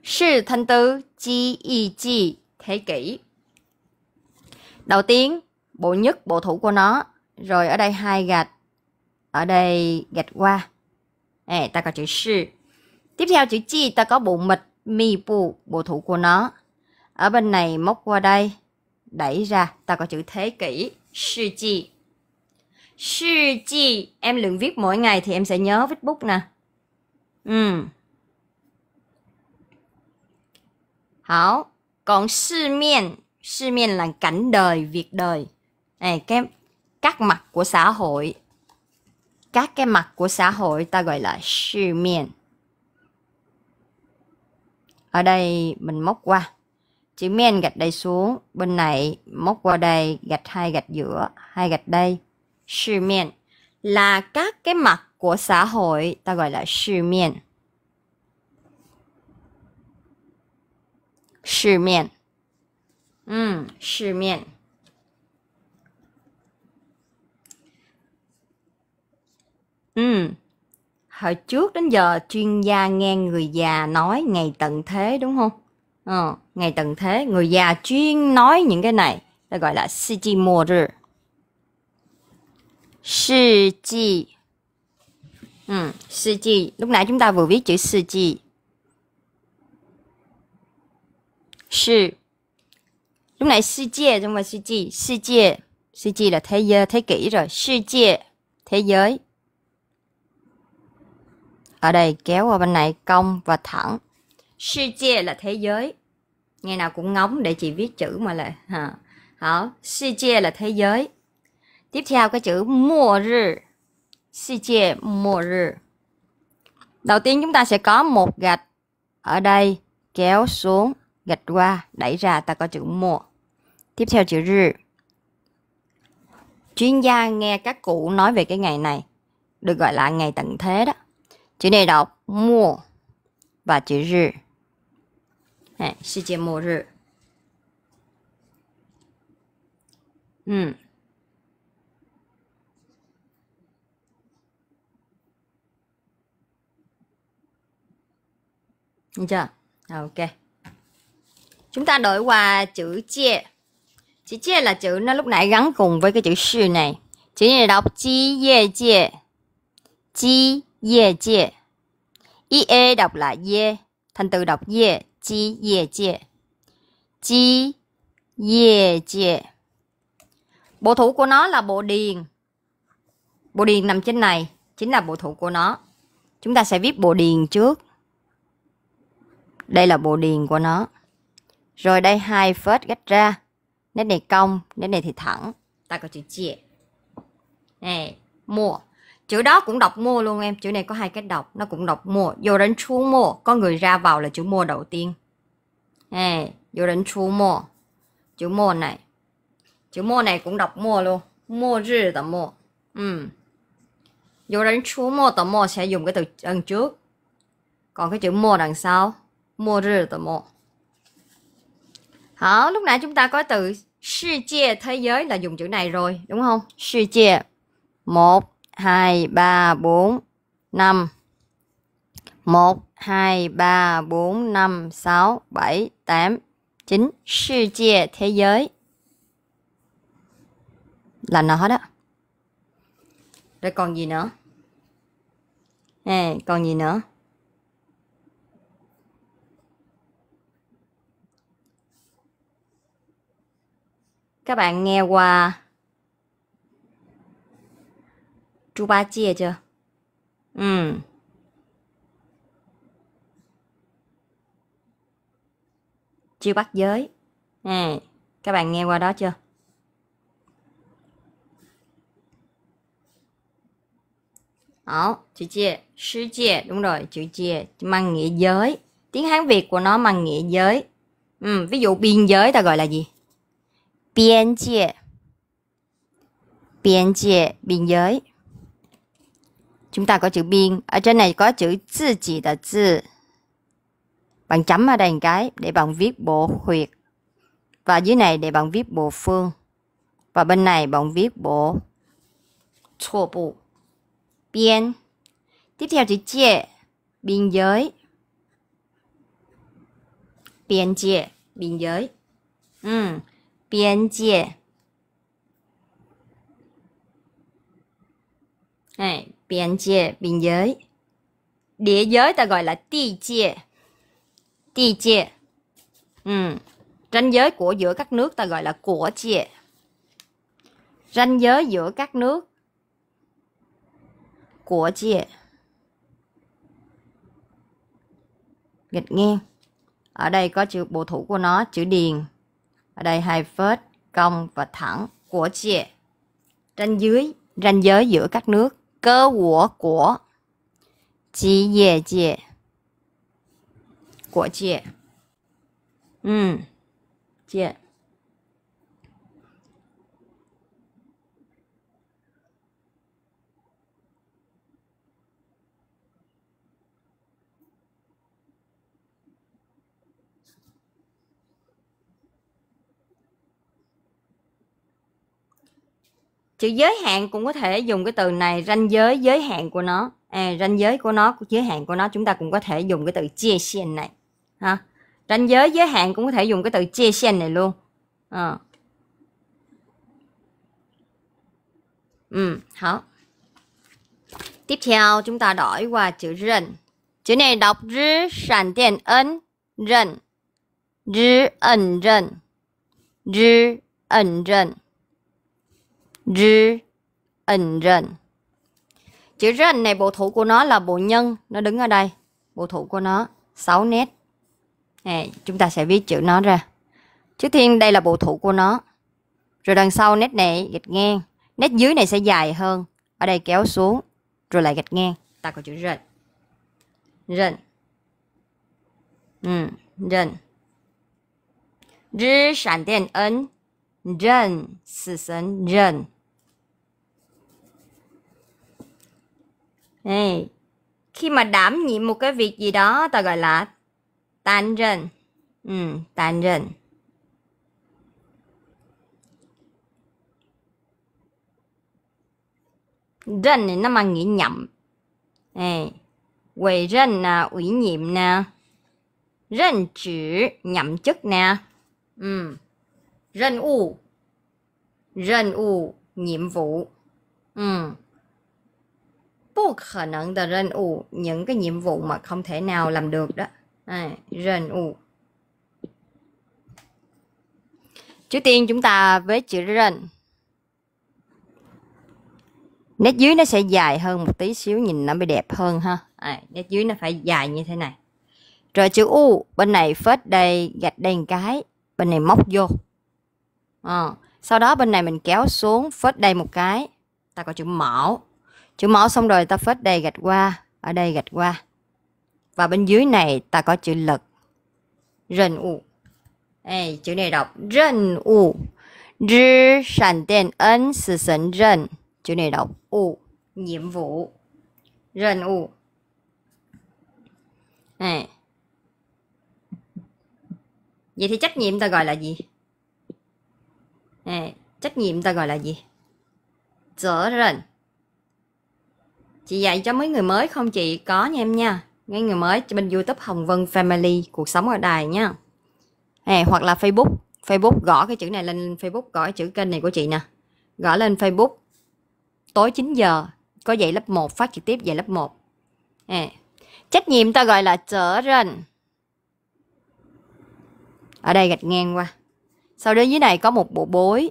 Sự thanh tứ, chi, y, chi, thế kỷ. Đầu tiên, bộ nhất, bộ thủ của nó. Rồi ở đây hai gạch ở đây gạch qua Ê, ta có chữ sư tiếp theo chữ chi ta có bộ mịch mi bù bộ thủ của nó ở bên này móc qua đây đẩy ra ta có chữ thế kỷ sư chi sư chi em luyện viết mỗi ngày thì em sẽ nhớ viết bút nè ừ hảo còn sư miên sư miên là cảnh đời việc đời này cái các mặt của xã hội các cái mặt của xã hội ta gọi là sư miền ở đây mình móc qua chữ men gạch đây xuống bên này móc qua đây gạch hai gạch giữa hai gạch đây sư men là các cái mặt của xã hội ta gọi là sư men sư men ừ, sư men Ừm. Hồi trước đến giờ chuyên gia nghe người già nói ngày tận thế, đúng không? Ờ, ngày tận thế, người già chuyên nói những cái này, ta gọi là 世纪末日.世纪. Ừm, 世纪, lúc nãy chúng ta vừa viết chữ 世纪. Sư. Lúc nãy 世界, trong ngoài 世纪,世界,世纪 là thế giới, thế kỷ rồi, 世界, thế giới. Ở đây kéo qua bên này cong và thẳng. 世界 là thế giới. nghe nào cũng ngóng để chị viết chữ mà lại. Ha. Hảo, 世界 là thế giới. Tiếp theo cái chữ mùa rư. 世界末日. Đầu tiên chúng ta sẽ có một gạch ở đây kéo xuống gạch qua đẩy ra ta có chữ mùa tiếp theo chữ rư chuyên gia nghe các cụ nói về cái ngày này được gọi là ngày tận thế đó chữ này đọc mùa và chữ rư chưa, ok chúng ta đổi qua chữ chia chữ chia là chữ nó lúc nãy gắn cùng với cái chữ sư này chữ này đọc chi ye chia chi Dê dê. Y e đọc là dê, thành từ đọc dê, chi dê dê. Chi dê dê. Bộ thủ của nó là bộ điền. Bộ điền nằm trên này chính là bộ thủ của nó. Chúng ta sẽ viết bộ điền trước. Đây là bộ điền của nó. Rồi đây hai phết gách ra. Nét này cong, nét này thì thẳng. Ta có chữ chìa. Này, mua chữ đó cũng đọc mua luôn em chữ này có hai cách đọc nó cũng đọc mua vô đến chú mua có người ra vào là chữ mua đầu tiên nè vô đến chú mua chữ mua này chữ mua này cũng đọc mua luôn mua rư tờ mua ừ. vô đến chú mua tờ mua sẽ dùng cái từ đằng trước còn cái chữ mua đằng sau mua rư tờ mua Hảo, lúc nãy chúng ta có từ 世界 thế giới là dùng chữ này rồi, đúng không? 世界 một 2, 3, 4, 5. 1, 2, 3, 4, 5, 6, 7, 8, 9. 世界, thế giới. Là nó đó. Rồi còn gì nữa? nè còn gì nữa? Các bạn nghe qua 猪八戒 chứ. Ừ. Chiêu bắt giới. Ừ. Các bạn nghe qua đó chưa? Đó, chữ chia, sư chia, đúng rồi, chữ chia mang nghĩa giới. Tiếng Hán Việt của nó mang nghĩa giới. Ừ, ví dụ biên giới ta gọi là gì? Biên chia. Biên chia, biên giới chúng ta có chữ biên ở trên này có chữ tự chỉ là tự bạn chấm ở đây một cái để bạn viết bộ huyệt và dưới này để bạn viết bộ phương và bên này bạn viết bộ chua bộ biên tiếp theo chữ chia biên giới biên biên 界 biên giới ừ, biên 界 này biên giới địa giới ta gọi là ti chia ti chia ừ. ranh giới của giữa các nước ta gọi là của chia ranh giới giữa các nước của chia gạch ngang ở đây có chữ bộ thủ của nó chữ điền ở đây hai phết cong và thẳng của chia ranh dưới ranh giới giữa các nước g u 国，j i jie，国界，嗯，界。chữ giới hạn cũng có thể dùng cái từ này ranh giới giới hạn của nó à, ranh giới của nó giới hạn của nó chúng ta cũng có thể dùng cái từ chia xiên này ha ranh giới giới hạn cũng có thể dùng cái từ chia xiên này luôn à. Ờ. ừ 好 tiếp theo chúng ta đổi qua chữ rần chữ này đọc rư sản tiền ấn rần rư ẩn rần rư ẩn rần Zhi ẩn rần. Chữ rần này bộ thủ của nó là bộ nhân, nó đứng ở đây. Bộ thủ của nó 6 nét. Này, chúng ta sẽ viết chữ nó ra. Trước tiên đây là bộ thủ của nó. Rồi đằng sau nét này gạch ngang, nét dưới này sẽ dài hơn, ở đây kéo xuống rồi lại gạch ngang, ta có chữ rần. Rần. Ừ, rần. Rì sản điện ấn, rần, sự sấn rần. này khi mà đảm nhiệm một cái việc gì đó ta gọi là tàn rần. Ừ, tàn rần. Rần này nó mang nghĩa nhậm. Hey, quầy rần nè, ủy nhiệm nè. Rần chữ nhậm chức nè. Ừ. Rần u. Rần u, nhiệm vụ. Ừ. 不可能的任务 những cái nhiệm vụ mà không thể nào làm được đó à, 任 vụ trước tiên chúng ta với chữ rên nét dưới nó sẽ dài hơn một tí xíu nhìn nó mới đẹp hơn ha à, nét dưới nó phải dài như thế này rồi chữ u bên này phết đây gạch đen cái bên này móc vô à, sau đó bên này mình kéo xuống phết đây một cái ta có chữ mẫu chữ mẫu xong rồi ta phết đây gạch qua ở đây gạch qua và bên dưới này ta có chữ lật rần u Ê, chữ này đọc rần u rư sản tên ấn sự sấn rần chữ này đọc u nhiệm vụ rần u à. vậy thì trách nhiệm ta gọi là gì à, trách nhiệm ta gọi là gì gì 责任 Chị dạy cho mấy người mới không chị? Có nha em nha. ngay người mới bên YouTube Hồng Vân Family cuộc sống ở đài nha. hè hoặc là Facebook, Facebook gõ cái chữ này lên Facebook, gõ cái chữ kênh này của chị nè. Gõ lên Facebook. Tối 9 giờ có dạy lớp 1 phát trực tiếp dạy lớp 1. hè trách nhiệm ta gọi là trở rành. Ở đây gạch ngang qua. Sau đó dưới này có một bộ bối.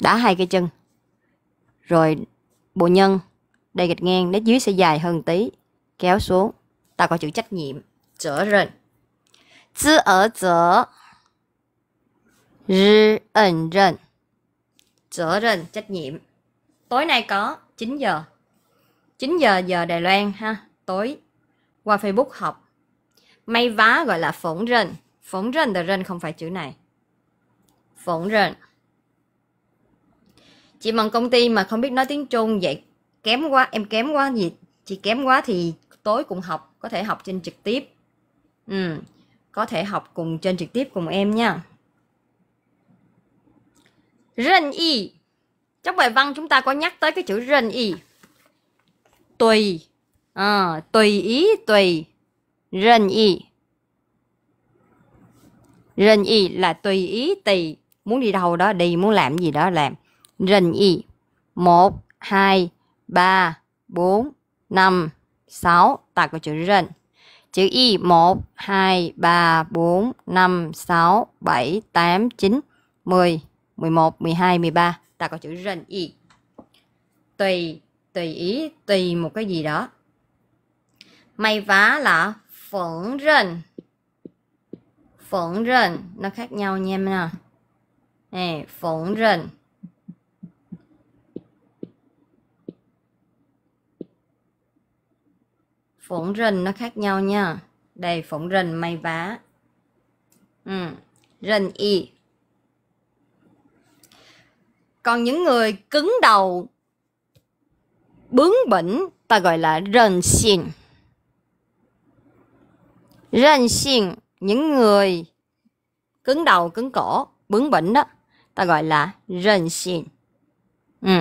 Đã hai cây chân. Rồi bộ nhân đây gạch ngang nét dưới sẽ dài hơn tí kéo xuống ta có chữ trách nhiệm trở rần chứ ở trở rư ẩn rần trở rần trách nhiệm tối nay có 9 giờ 9 giờ giờ Đài Loan ha tối qua Facebook học may vá gọi là phỏng rần phỏng rần the rần không phải chữ này phỏng rần chị bằng công ty mà không biết nói tiếng Trung vậy kém quá em kém quá gì chị kém quá thì tối cùng học có thể học trên trực tiếp ừ, có thể học cùng trên trực tiếp cùng em nha Rên y Trong bài văn chúng ta có nhắc tới cái chữ rên y Tùy à, Tùy ý tùy Rên y Rên y là tùy ý tùy Muốn đi đâu đó đi Muốn làm gì đó làm rình y. 1, 2, 3, 4, 5, 6. ta có chữ rình. Chữ y 1, 2, 3, 4, 5, 6, 7, 8, 9, 10, 11, 12, 13. Ta có chữ rình y. Tùy, tùy ý, tùy một cái gì đó. May vá là phẫn rình. Phẫn rình. Nó khác nhau nha em nè. Nè, phẫn rình. phủng rình nó khác nhau nha đây phủng rình may vá ừ. rình y còn những người cứng đầu bướng bỉnh ta gọi là rần xìn rần xìn những người cứng đầu cứng cổ bướng bỉnh đó ta gọi là rần xìn ừ.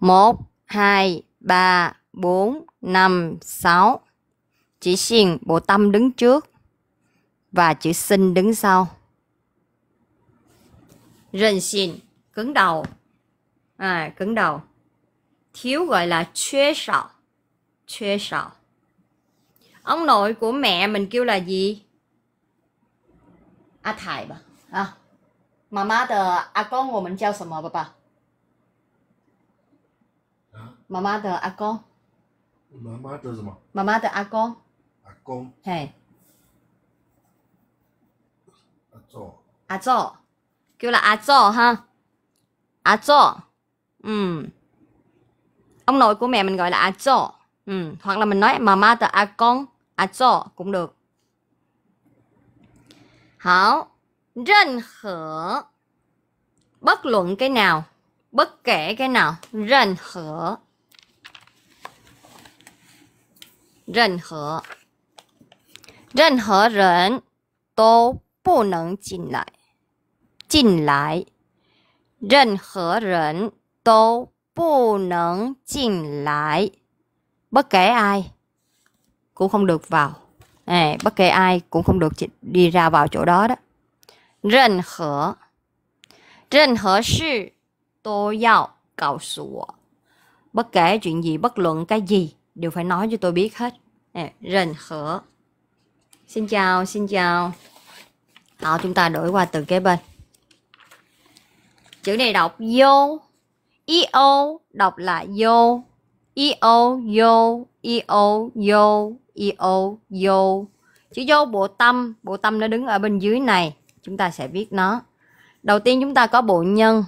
một hai ba bốn 5, 6. Chữ xiên bộ tâm đứng trước và chữ sinh đứng sau. Rên xin, cứng đầu. À, cứng đầu. Thiếu gọi là chuế sọ. Chuế sọ. Ông nội của mẹ mình kêu là gì? A thải bà. À. Mama de a con của mình chào bà bà. Mama de a con. 妈妈的什么？妈妈的阿公。阿公。嘿。阿祖。阿祖，叫啦阿祖哈。阿祖，嗯 ông nội của mẹ mình gọi là a cho ừ. hoặc là mình nói mama từ a con a cho cũng được hảo rên hở bất luận cái nào bất kể cái nào rên hở 任何任何人都不能进来，进来，任何人都不能进来，bất kể ai cũng không được vào. À, bất kể ai cũng không được đi ra vào chỗ đó đó. Rên hở Rên hở sư Tô giao cào sủa Bất kể chuyện gì, bất luận cái gì đều phải nói cho tôi biết hết Rèn khở xin chào xin chào họ chúng ta đổi qua từ kế bên chữ này đọc vô io đọc là vô io vô io vô io vô chữ vô bộ tâm bộ tâm nó đứng ở bên dưới này chúng ta sẽ viết nó đầu tiên chúng ta có bộ nhân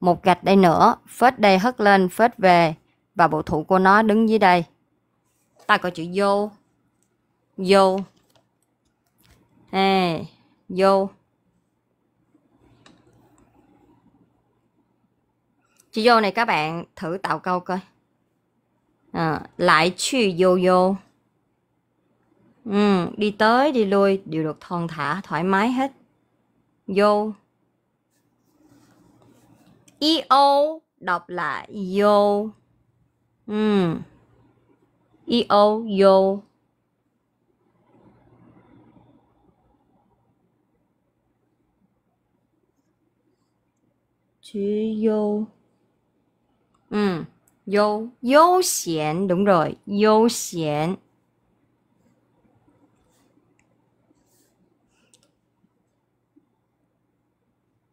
một gạch đây nữa phết đây hất lên phết về và bộ thủ của nó đứng dưới đây ta có chữ vô vô à, vô chữ vô này các bạn thử tạo câu coi à, lại chữ vô vô ừ, đi tới đi lui đều được thon thả thoải mái hết vô y ô đọc là vô e o u chữ u ừ u u xiển đúng rồi u xiển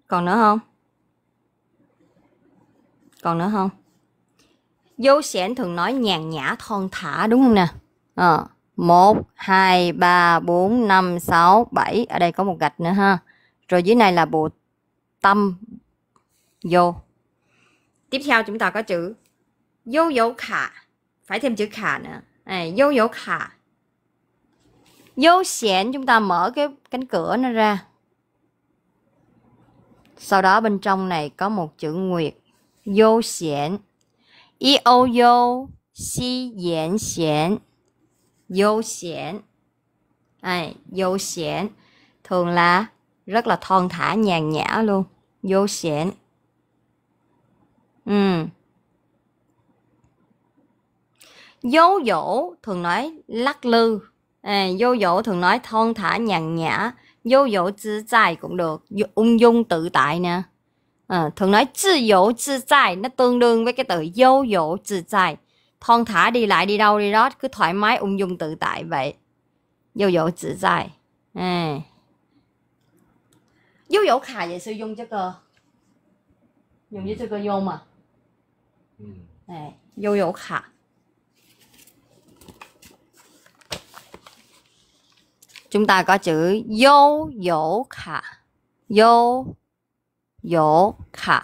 còn nữa không còn nữa không Vô sẻn thường nói nhàn nhã thon thả đúng không nè? Ờ, 1, 2, 3, 4, 5, 6, 7. Ở đây có một gạch nữa ha. Rồi dưới này là bộ tâm vô. Tiếp theo chúng ta có chữ vô vô khả. Phải thêm chữ khả nữa. vô vô khả. Vô sẻn chúng ta mở cái cánh cửa nó ra. Sau đó bên trong này có một chữ nguyệt. Vô sẻn e o u 一欧悠，西延闲，悠闲，ai, 悠闲, thường là rất là thon thả nhàn nhã luôn, 悠闲. Ừ. Dấu dỗ thường nói lắc lư, à, dấu dỗ thường nói thon thả nhàn nhã, dấu dỗ tự tại cũng được, ung dung tự tại nè à, thường nói tự do tự tại nó tương đương với cái từ dâu dỗ tự tại thon thả đi lại đi đâu đi đó cứ thoải mái ung dung tự tại vậy dâu dỗ tự tại à. dâu dỗ khả vậy sử dụng cho cơ dùng với cho cơ vô mà ừ. à, dâu dỗ khả chúng ta có chữ dâu dỗ khả dâu Dỗ khả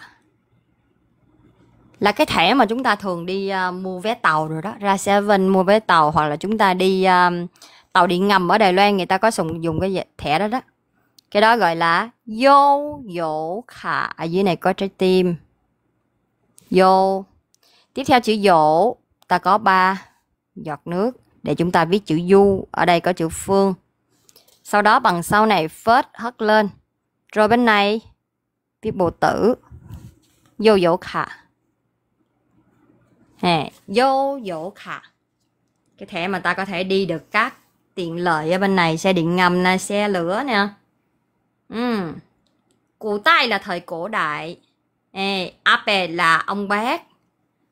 là cái thẻ mà chúng ta thường đi uh, mua vé tàu rồi đó ra seven mua vé tàu hoặc là chúng ta đi uh, tàu điện ngầm ở Đài Loan người ta có dùng dùng cái thẻ đó đó cái đó gọi là vô dỗ khả ở dưới này có trái tim vô tiếp theo chữ dỗ ta có ba giọt nước để chúng ta viết chữ du ở đây có chữ phương sau đó bằng sau này phết hất lên rồi bên này viết bộ tử vô dỗ khả hè vô dỗ khả cái thẻ mà ta có thể đi được các tiện lợi ở bên này xe điện ngầm nè xe lửa nè ừ. cụ tay là thời cổ đại Ê, ape là ông bác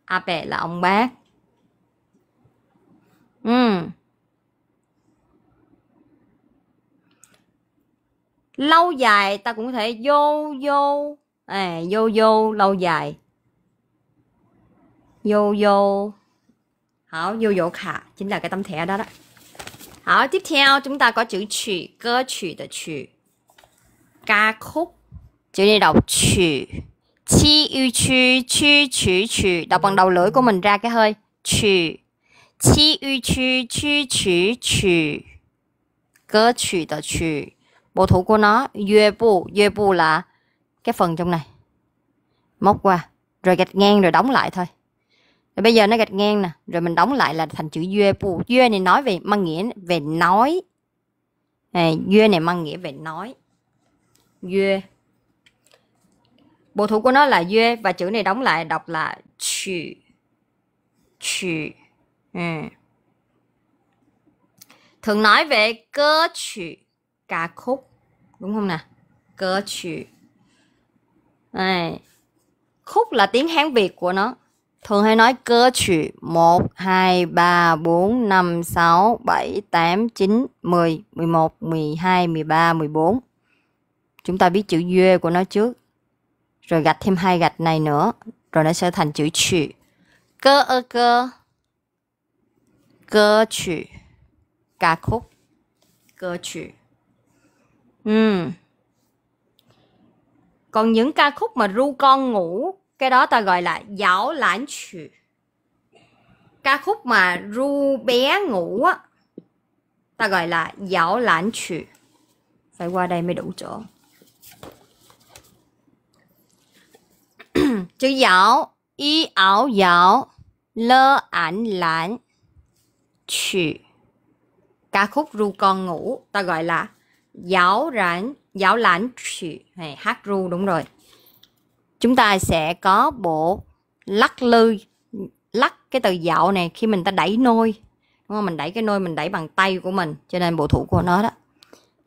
a ape là ông bác ừ. lâu dài ta cũng có thể vô vô à, vô vô lâu dài vô vô hảo vô vô khả chính là cái tấm thẻ đó đó hảo tiếp theo chúng ta có chữ chữ cơ chữ là chữ ca khúc chữ này đọc chữ chi yu chữ chữ chữ chữ đọc bằng đầu lưỡi của mình ra cái hơi chữ chi yu chữ chữ chữ chữ cơ chữ là chữ bộ thủ của nó yue bu yue bu là cái phần trong này móc qua rồi gạch ngang rồi đóng lại thôi rồi bây giờ nó gạch ngang nè rồi mình đóng lại là thành chữ yue bu yue này nói về mang nghĩa về nói này, yue này mang nghĩa về nói yue bộ thủ của nó là yue và chữ này đóng lại đọc là chữ chữ ừ. thường nói về cơ chữ ca khúc đúng không nè cơ chữ này khúc là tiếng hán việt của nó thường hay nói cơ chữ một hai ba bốn năm sáu bảy tám chín mười mười một mười hai mười ba mười bốn chúng ta biết chữ duê của nó trước rồi gạch thêm hai gạch này nữa rồi nó sẽ thành chữ chữ cơ ơ cơ cơ chữ ca khúc cơ chữ Ừ. Còn những ca khúc mà ru con ngủ, cái đó ta gọi là giáo lãnh trừ. Ca khúc mà ru bé ngủ á, ta gọi là giáo lãnh trừ. Phải qua đây mới đủ chỗ. Chữ giáo, y áo giáo, lơ ảnh lãnh, trừ. Ca khúc ru con ngủ, ta gọi là giáo lãnh giáo lãnh trừ này hát ru đúng rồi chúng ta sẽ có bộ lắc lư lắc cái từ dạo này khi mình ta đẩy nôi đúng không mình đẩy cái nôi mình đẩy bằng tay của mình cho nên bộ thủ của nó đó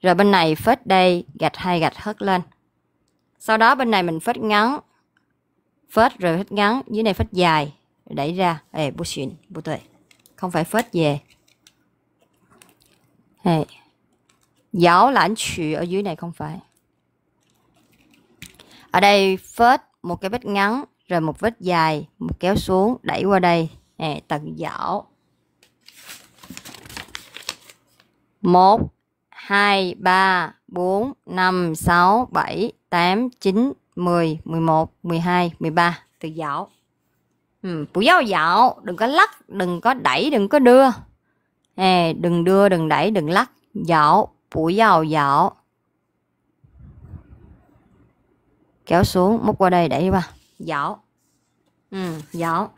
rồi bên này phết đây gạch hai gạch hất lên sau đó bên này mình phết ngắn phết rồi phết ngắn dưới này phết dài đẩy ra ê bút xuyên bút tuệ không phải phết về hey. Giáo lãnh trụ ở dưới này không phải. Ở đây phết một cái vết ngắn rồi một vết dài một kéo xuống đẩy qua đây nè tận giảo một hai ba bốn năm sáu bảy tám chín mười mười một mười hai mười ba từ giảo. ừ, phụ giáo dạo đừng có lắc đừng có đẩy đừng có đưa nè đừng đưa đừng đẩy đừng lắc giảo 不要摇 kéo xuống múc qua đây đẩy qua dảo ừ dảo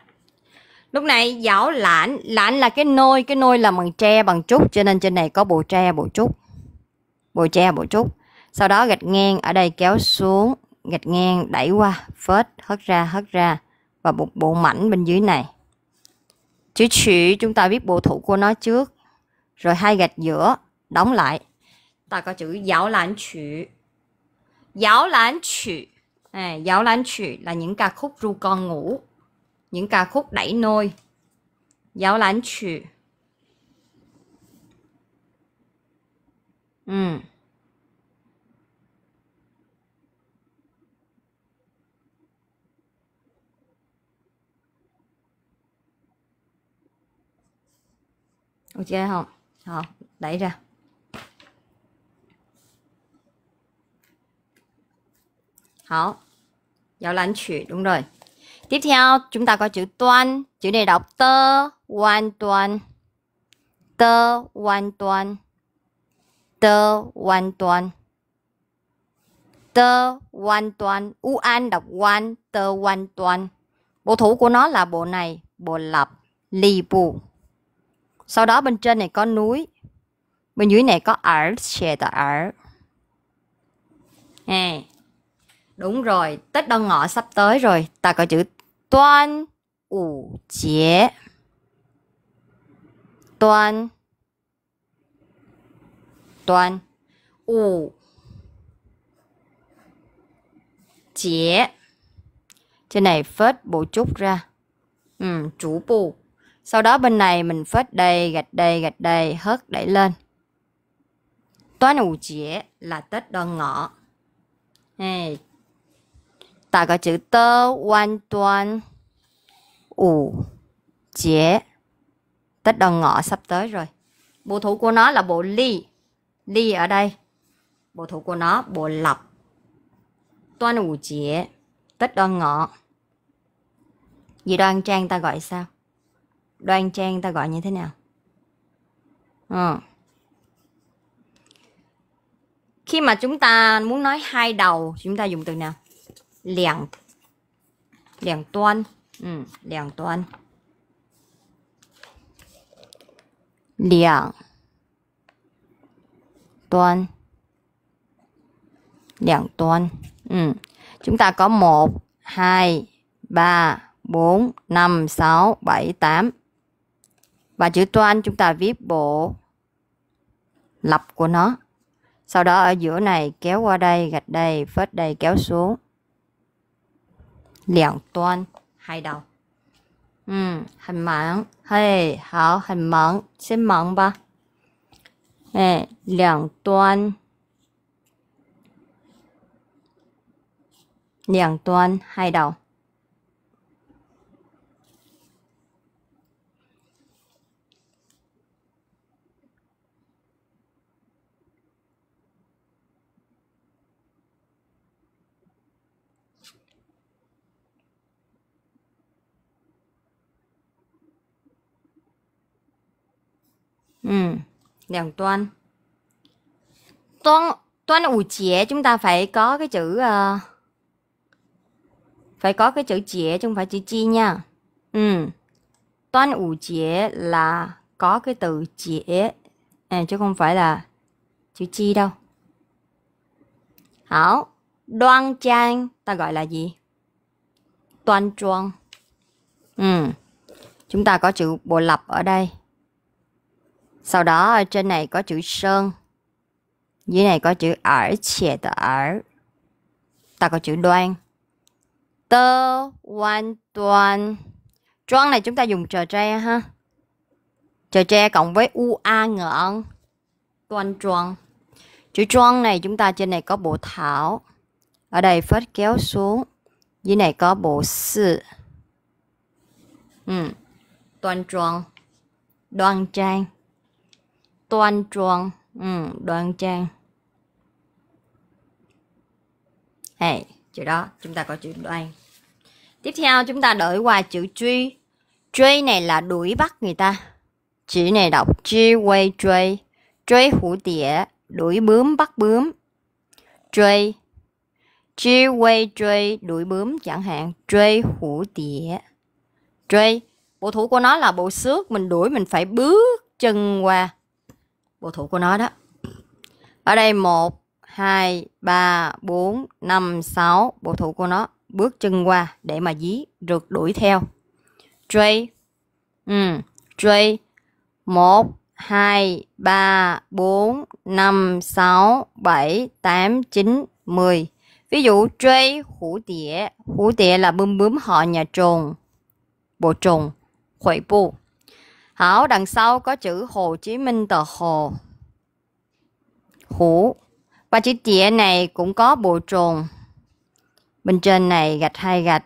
lúc này dảo lãn lãn là cái nôi cái nôi là bằng tre bằng trúc cho nên trên này có bộ tre bộ trúc bộ tre bộ trúc sau đó gạch ngang ở đây kéo xuống gạch ngang đẩy qua phết hất ra hất ra và một bộ mảnh bên dưới này chữ chữ chúng ta viết bộ thủ của nó trước rồi hai gạch giữa đóng lại 大家就會搖籃曲，搖籃曲，誒搖籃曲 là những ca khúc ru con ngủ, những ca khúc đẩy nôi, giáo lãnh trừ. Ừ. Ok không? Họ đẩy ra. Hảo. Giáo lãnh chữ đúng rồi. Tiếp theo chúng ta có chữ toan, chữ này đọc tơ hoàn toàn. Tơ hoàn toàn. Tơ hoàn toàn. Tơ hoàn toàn. U an đọc hoàn, tơ hoàn toàn. Bộ thủ của nó là bộ này, bộ lập, li bù. Sau đó bên trên này có núi, bên dưới này có ở, xè tờ ở. À. Đúng rồi, Tết Đoan Ngọ sắp tới rồi. Ta có chữ Toan Ủ Chế. Toan Toan Ủ Chế. Trên này phết bộ chút ra. Ừ, chủ bù. Sau đó bên này mình phết đây, gạch đây, gạch đây, hớt đẩy lên. Toán ủ chế là Tết Đoan Ngọ. Hey, 打个这个的弯端，五节 Tết Đoàn Ngọ sắp tới rồi. Bộ thủ của nó là bộ ly. Ly ở đây. Bộ thủ của nó bộ lập toàn ủ chĩa. Tết đoan Ngọ. gì đoan trang ta gọi sao? Đoan trang ta gọi như thế nào? Ừ. Khi mà chúng ta muốn nói hai đầu, chúng ta dùng từ nào? 两两端，嗯，两端，两端，两端, ừ, ừ. Chúng ta có một, hai, ba, bốn, năm, sáu, bảy, tám. Và chữ toan chúng ta viết bộ lập của nó. Sau đó ở giữa này kéo qua đây, gạch đây, phết đây, kéo xuống. 两端海岛，嗯，很忙，嘿，好，很忙，先忙吧，哎，两端，两端海岛。Ừ, Đèo Tuân. Tuân, Tuân ủ chĩa chúng ta phải có cái chữ... Uh, phải có cái chữ chĩa chứ không phải chữ chi nha. Ừ. Toán ủ chĩa là có cái từ chĩa à, chứ không phải là chữ chi đâu. Hảo, đoan trang ta gọi là gì? Toan trang. Ừ. Chúng ta có chữ bộ lập ở đây. Sau đó ở trên này có chữ sơn. Dưới này có chữ ở chè tờ ở. Ta có chữ đoan. Tơ quan toàn. Choan này chúng ta dùng trò tre ha. Trò tre cộng với u a ngọn. Toàn tròn Chữ choan này chúng ta trên này có bộ thảo. Ở đây phết kéo xuống. Dưới này có bộ sự. Ừ. Toàn tròn Đoan trang toàn tròn ừ, đoàn trang hey, chữ đó chúng ta có chữ đoan tiếp theo chúng ta đổi qua chữ truy truy này là đuổi bắt người ta chữ này đọc truy quay truy truy hủ tỉa đuổi bướm bắt bướm truy truy quay truy đuổi bướm chẳng hạn truy hủ tỉa truy bộ thủ của nó là bộ xước mình đuổi mình phải bước chân qua bộ thủ của nó đó ở đây 1 2 3 4 5 6 bộ thủ của nó bước chân qua để mà dí rượt đuổi theo truy ừ, truy 1 2 3 4 5 6 7 8 9 10 ví dụ truy hủ tỉa hủ tỉa là bướm bướm họ nhà trồn bộ trồn khuẩy bộ Hảo đằng sau có chữ Hồ Chí Minh tờ hồ. Hủ. Và chữ tịa này cũng có bộ trồn. Bên trên này gạch hai gạch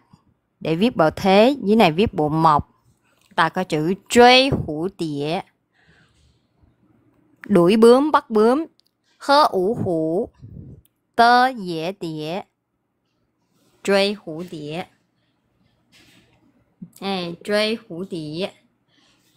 để viết bộ thế, dưới này viết bộ mộc. Ta có chữ truy hủ tịa. Đuổi bướm bắt bướm. Khơ ủ hủ. Tơ dễ tịa. Truy hủ tịa. Hey, truy hủ tịa.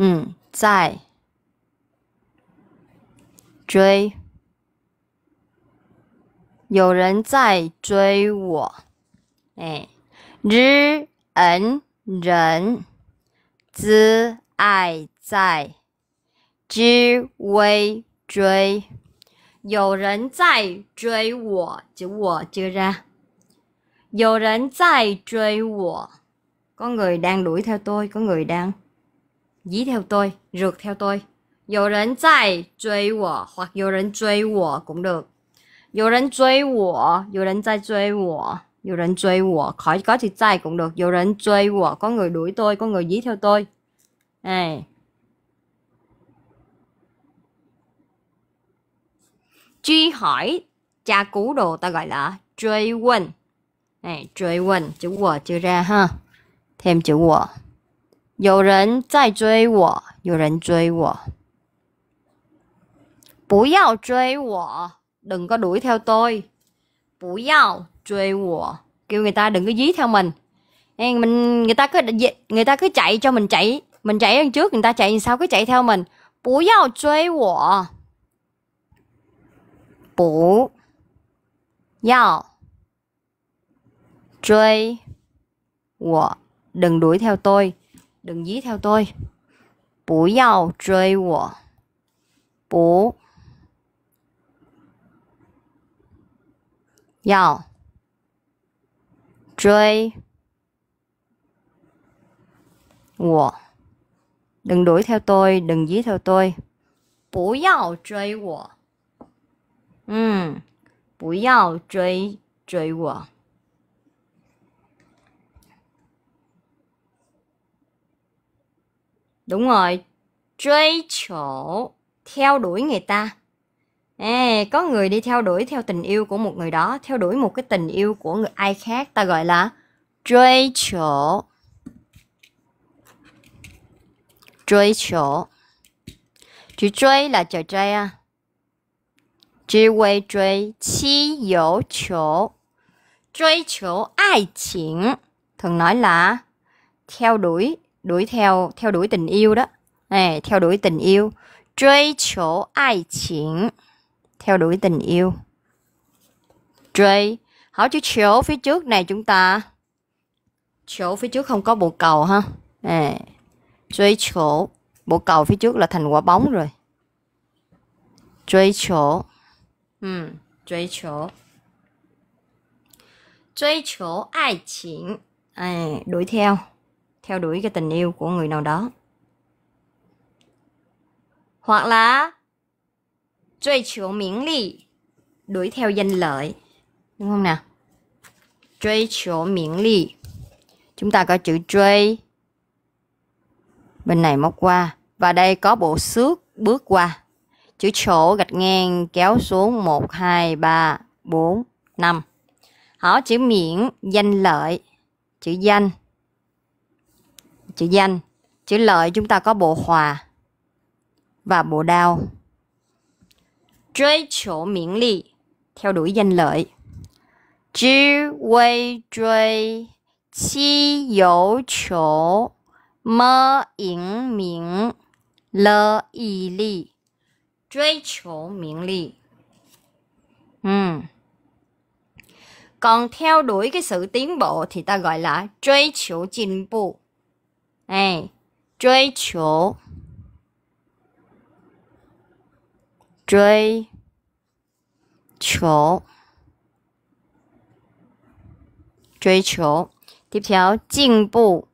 嗯，在追，有人在追我，哎，r n 人 z a 在 z u 追，有人在追我，就我这样。有人在追我，có người đang đuổi theo tôi, có người đang dí theo tôi, rượt theo tôi. 有人在追我 hoặc 有人追我 cũng được. 有人追我,有人在追我,有人追我 khỏi có thì chạy cũng được. 有人追我 có người đuổi tôi, có người dí theo tôi. Này. Truy hỏi tra cứu đồ ta gọi là truy quân. Này, truy quân chữ của chưa ra ha. Thêm chữ của. 有人在追我，有人追我。Bú yào chơi wọ Đừng có đuổi theo tôi Bú yào chơi wọ Kêu người ta đừng có dí theo mình mình người ta cứ người ta cứ chạy cho mình chạy mình chạy đằng trước người ta chạy sau cứ chạy theo mình bú yào chơi wọ bú yào chơi wọ đừng đuổi theo tôi đừng dí theo tôi 不要追我不要追我 đừng đuổi theo tôi đừng dí theo tôi 不要追我嗯不要追追我 Đúng rồi, truy chỗ, theo đuổi người ta. À, có người đi theo đuổi theo tình yêu của một người đó, theo đuổi một cái tình yêu của người ai khác, ta gọi là truy chỗ. Truy chỗ. Chữ truy là trò truy à. Chữ quay truy, chi yếu chỗ. Truy chỗ ai chính. Thường nói là theo đuổi đuổi theo theo đuổi tình yêu đó này theo đuổi tình yêu truy chỗ ai chuyện theo đuổi tình yêu truy hỏi chữ chỗ phía trước này chúng ta chỗ phía trước không có bộ cầu ha này truy chỗ bộ cầu phía trước là thành quả bóng rồi truy chỗ ừ hmm, truy chỗ truy chỗ ai chuyện đuổi theo theo đuổi cái tình yêu của người nào đó hoặc là truy chiều miễn lý đuổi theo danh lợi đúng không nào truy chiều miễn lý chúng ta có chữ truy bên này móc qua và đây có bộ xước bước qua chữ chỗ gạch ngang kéo xuống 1 2 3 4 5 họ chữ miễn danh lợi chữ danh chữ danh chữ lợi chúng ta có bộ hòa và bộ đao truy chỗ miễn ly theo đuổi danh lợi chứ quay truy chi dấu chỗ mơ yển miễn lơ y ly truy chỗ miễn ly ừ. Hmm. còn theo đuổi cái sự tiến bộ thì ta gọi là truy chỗ trình bộ 哎，追求，追求，追求。Tiếp theo, 进步.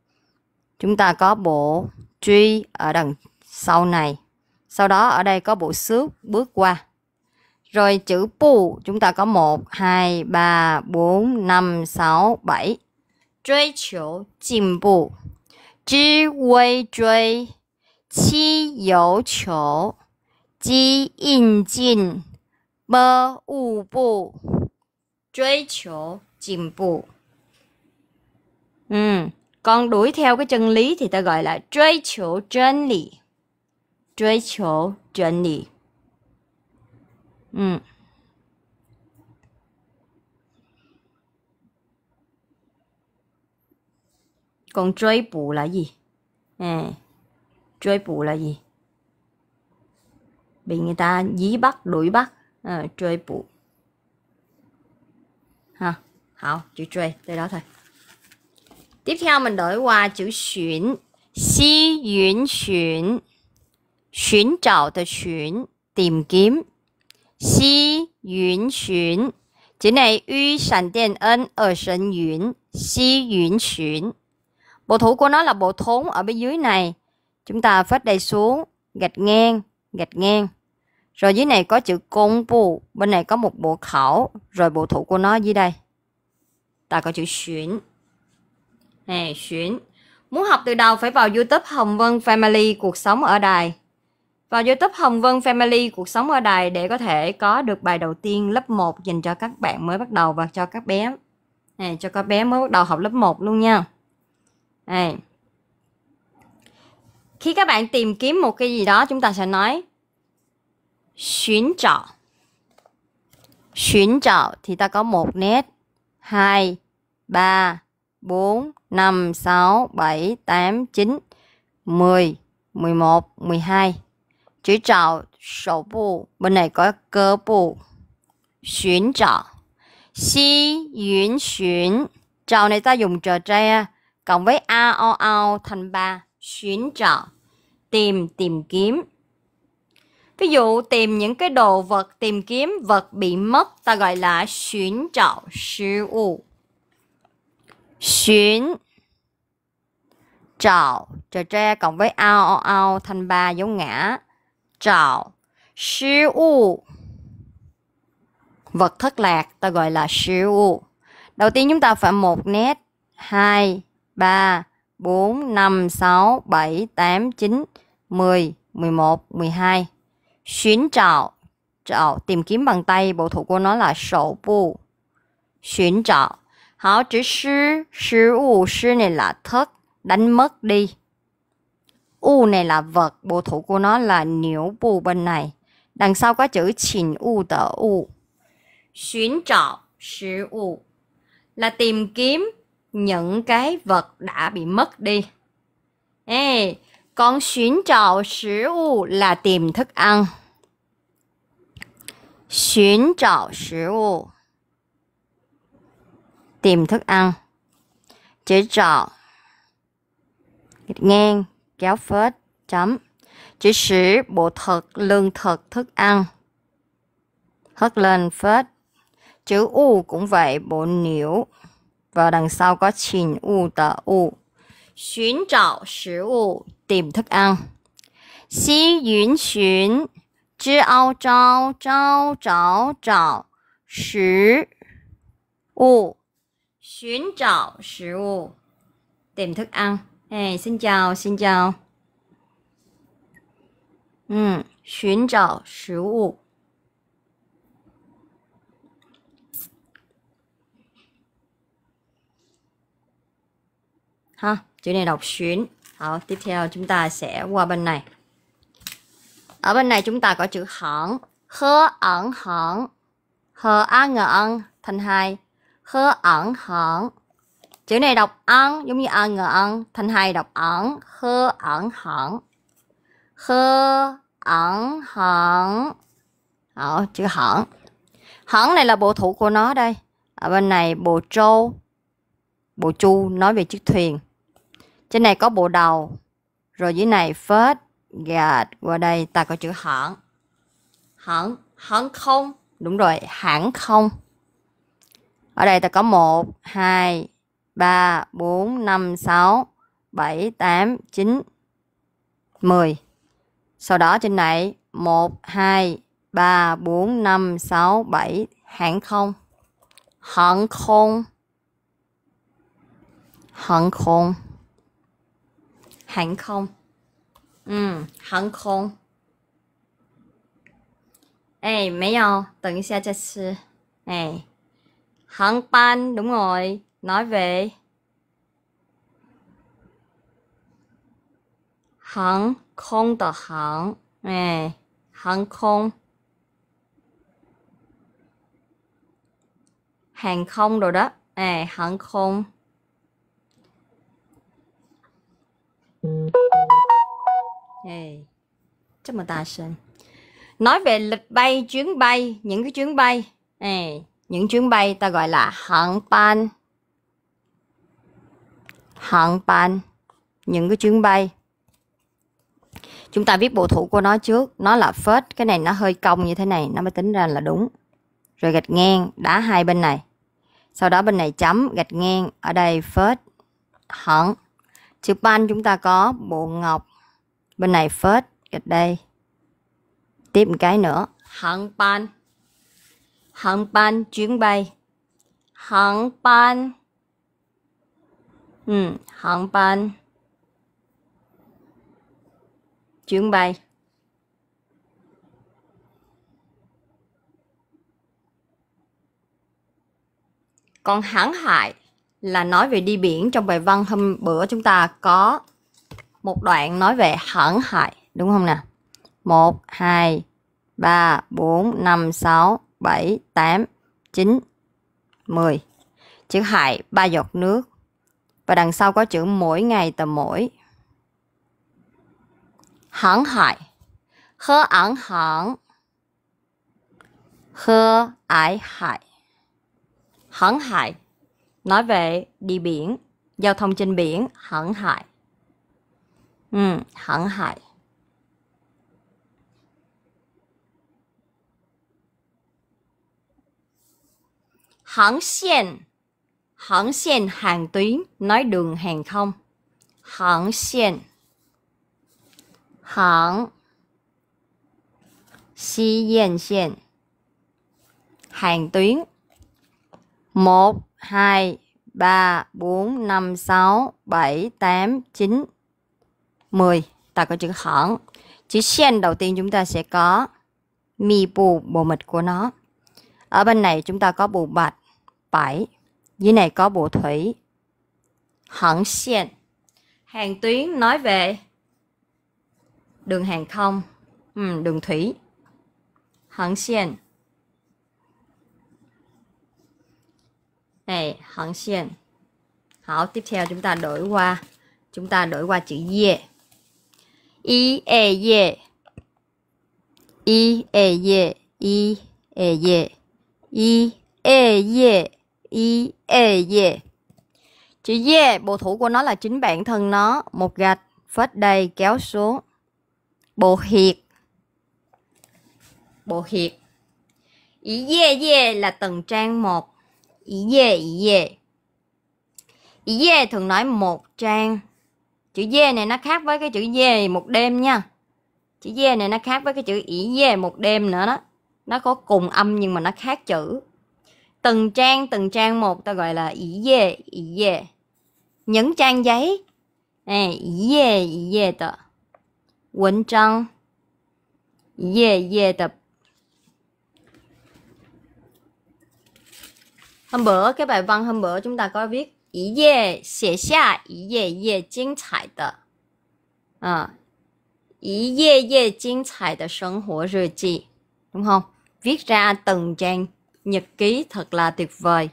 Chúng ta có bộ truy ở đằng sau này. Sau đó ở đây có bộ xước bước qua. Rồi chữ pu chúng ta có 1, 2, 3, 4, 5, 6, 7. Truy chiều, chim bộ. 知微追，期犹求；积印进，波务步，追求进步。Ừ, còn đuổi theo cái chân lý thì ta gọi là truy chỗ chân lý. Truy chỗ chân lý. Ừ. là gì là gì bị người ta dí bắt đuổi bắt à, chơi bụ ha hảo chữ chơi đây đó thôi tiếp theo mình đổi qua chữ xuyển xí yến xuyển xuyển trào từ xuyển tìm kiếm xí yến xuyển chữ này uy sản điện ân ở sân yến xí yến xuyển bộ thủ của nó là bộ thốn ở bên dưới này chúng ta phát đây xuống gạch ngang gạch ngang rồi dưới này có chữ công bù bên này có một bộ khẩu rồi bộ thủ của nó dưới đây ta có chữ xuyến này xuyến muốn học từ đầu phải vào youtube hồng vân family cuộc sống ở đài vào youtube hồng vân family cuộc sống ở đài để có thể có được bài đầu tiên lớp 1 dành cho các bạn mới bắt đầu và cho các bé này cho các bé mới bắt đầu học lớp 1 luôn nha đây. Khi các bạn tìm kiếm một cái gì đó chúng ta sẽ nói xuyến trọ. Xuyến trọ thì ta có một nét, hai, ba, bốn, năm, sáu, bảy, tám, chín, mười, mười một, mười hai. Chữ trọ sổ bù, bên này có cơ bù, Xuyến trọ. Xí yến xuyến. Trọ này ta dùng trò tre cộng với ao thành ba xuyến trọ, tìm, tìm kiếm. Ví dụ tìm những cái đồ vật, tìm kiếm vật bị mất, ta gọi là xuyến trọ, sư vụ. Xuyến trọ, trò tre cộng với ROO thành 3 dấu ngã, trọ, sư vụ. Vật thất lạc, ta gọi là sư vụ. Đầu tiên chúng ta phải một nét, hai 3, 4, 5, 6, 7, 8, 9, 10, 11, 12. Xuyến trạo, trạo, tìm kiếm bằng tay, bộ thủ của nó là sổ bù. Xuyến trạo. Hảo chữ sư, sư u, sư này là thất, đánh mất đi. U này là vật, bộ thủ của nó là nhiễu bù bên này. Đằng sau có chữ chỉnh u tờ u. Xuyến trạo, sư u là tìm kiếm những cái vật đã bị mất đi. Ê, con xuyến trào sử u là tìm thức ăn. Xuyến trào sử u Tìm thức ăn. Chữ trào ngang kéo phết chấm chữ sử bộ thực lương thực thức ăn hất lên phết chữ u cũng vậy bộ nhiễu 不能收个前物的物，寻找食物点得安。先远寻，z a y z a y z a y，找找找食物，寻找食物点得安。哎，先教先教，嗯，寻找食物。ha chữ này đọc xuyến đó, tiếp theo chúng ta sẽ qua bên này ở bên này chúng ta có chữ hẳn hơ ẩn hẳn hơ a ngờ ân thành hai hơ ẩn hẳn chữ này đọc ăn giống như a ngờ ân thành hai đọc ẩn hơ ẩn hẳn hơ ẩn hẳn đó, chữ hẳn hẳn này là bộ thủ của nó đây ở bên này bộ trâu bộ chu nói về chiếc thuyền trên này có bộ đầu, rồi dưới này first, gạt qua đây ta có chữ hãng. Hãng, hãng không, đúng rồi, hãng không. Ở đây ta có 1, 2, 3, 4, 5, 6, 7, 8, 9, 10. Sau đó trên này 1, 2, 3, 4, 5, 6, 7, hãng không. Hãng không. Hãng không hàng không ừ hàng không 哎，没有，等一下再吃。哎，hàng ban đúng rồi, nói về hàng không tờ hàng, này hàng không, hàng không rồi đó, này hàng không. Hey, 这么大声。Nói về lịch bay, chuyến bay, những cái chuyến bay. Hey, những chuyến bay ta gọi là hạng ban. Hạng ban, những cái chuyến bay. Chúng ta viết bộ thủ của nó trước, nó là first, cái này nó hơi cong như thế này, nó mới tính ra là đúng. Rồi gạch ngang, đá hai bên này. Sau đó bên này chấm, gạch ngang, ở đây first, hẳn chữ pan chúng ta có bộ ngọc bên này first gạch đây tiếp một cái nữa hạng pan hạng pan chuyến bay hạng pan ừ, hạng pan chuyến bay còn hãng hải là nói về đi biển trong bài văn hôm bữa chúng ta có một đoạn nói về hãn hại đúng không nè 1 2 3 4 5 6 7 8 9 10 chữ hại ba giọt nước và đằng sau có chữ mỗi ngày tờ mỗi hãn hại khơ ẩn hãn khơ ải hại hãn hại nói về đi biển, giao thông trên biển, hận hại. Ừ, hẳn hại. Hãng xiên Hãng xiên hàng tuyến nói đường hàng không. Hãng xiên Hãng Xi xiên Hàng tuyến một 2, 3, 4, 5, 6, 7, 8, 9, 10. Ta có chữ hẳn. Chữ sen đầu tiên chúng ta sẽ có mi bù bộ mịch của nó. Ở bên này chúng ta có bộ bạch 7. Dưới này có bộ thủy. Hẳn sen. Hàng tuyến nói về đường hàng không, ừ, đường thủy. Hẳn sen. này hẳn xiên Hảo, tiếp theo chúng ta đổi qua chúng ta đổi qua chữ ye y e ye y e ye y e ye y e ye y e ye chữ ye bộ thủ của nó là chính bản thân nó một gạch phết đầy kéo xuống bộ hiệt bộ hiệt ý ye ye là tầng trang một ye ye ye thường nói một trang chữ ye này nó khác với cái chữ ye một đêm nha chữ ye này nó khác với cái chữ ý ye một đêm nữa đó nó có cùng âm nhưng mà nó khác chữ từng trang từng trang một ta gọi là ỉ ye ỉ ye những trang giấy nè ỉ ye ỉ ye tờ quấn trăng ye ye tờ. hôm bữa cái bài văn hôm bữa chúng ta có viết ý dê xie xia ý dê dê chính 彩的 à, ý dê dê chính 彩的生活日记 đúng không viết ra từng trang nhật ký thật là tuyệt vời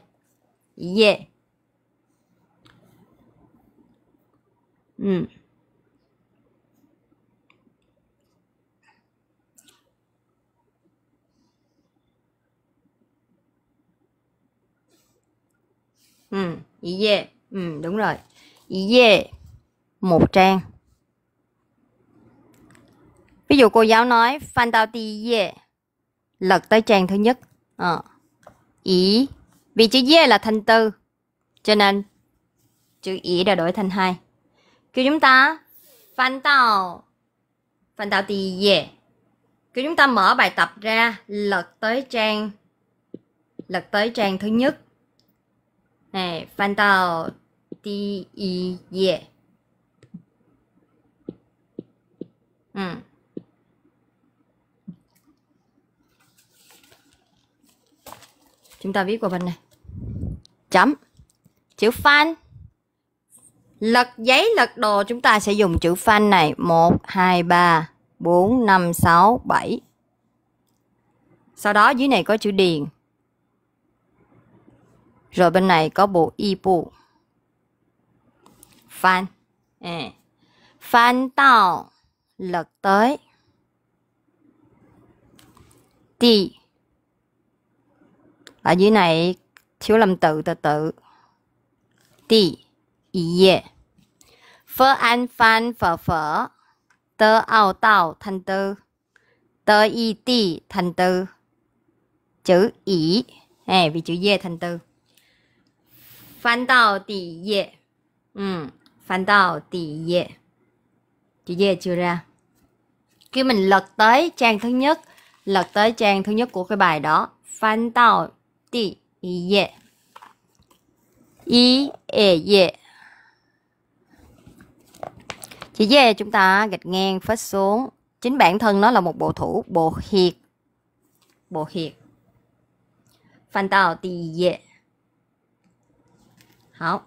ý dê ừ ừ yeah ừ đúng rồi yeah một trang ví dụ cô giáo nói fan tao ti yeah lật tới trang thứ nhất à. ý vì chữ yeah là thanh tư cho nên chữ ý đã đổi thành hai kêu chúng ta fan tao fan tao ti yeah kêu chúng ta mở bài tập ra lật tới trang lật tới trang thứ nhất 哎，翻到第一页，嗯，chúng ta viết qua bên này chấm chữ fan lật giấy lật đồ chúng ta sẽ dùng chữ fan này một hai ba bốn năm sáu bảy sau đó dưới này có chữ điền rồi bên này có bộ y bộ phan à. phan tạo lật tới đi ở dưới này thiếu làm tự từ tự đi ý yeah. phở an phan phở phở tơ ao tạo thành tư tơ y ti thành tư chữ ý à, vì chữ dê thành tư 翻到底页，嗯，翻到底页，chị về chưa ra? Khi mình lật tới trang thứ nhất, lật tới trang thứ nhất của cái bài đó, 翻到第一页，一页页。Chữ dê chúng ta gạch ngang phết xuống. Chính bản thân nó là một bộ thủ, bộ hiệt. Bộ hiệt. Phan tao tì dê. Đó.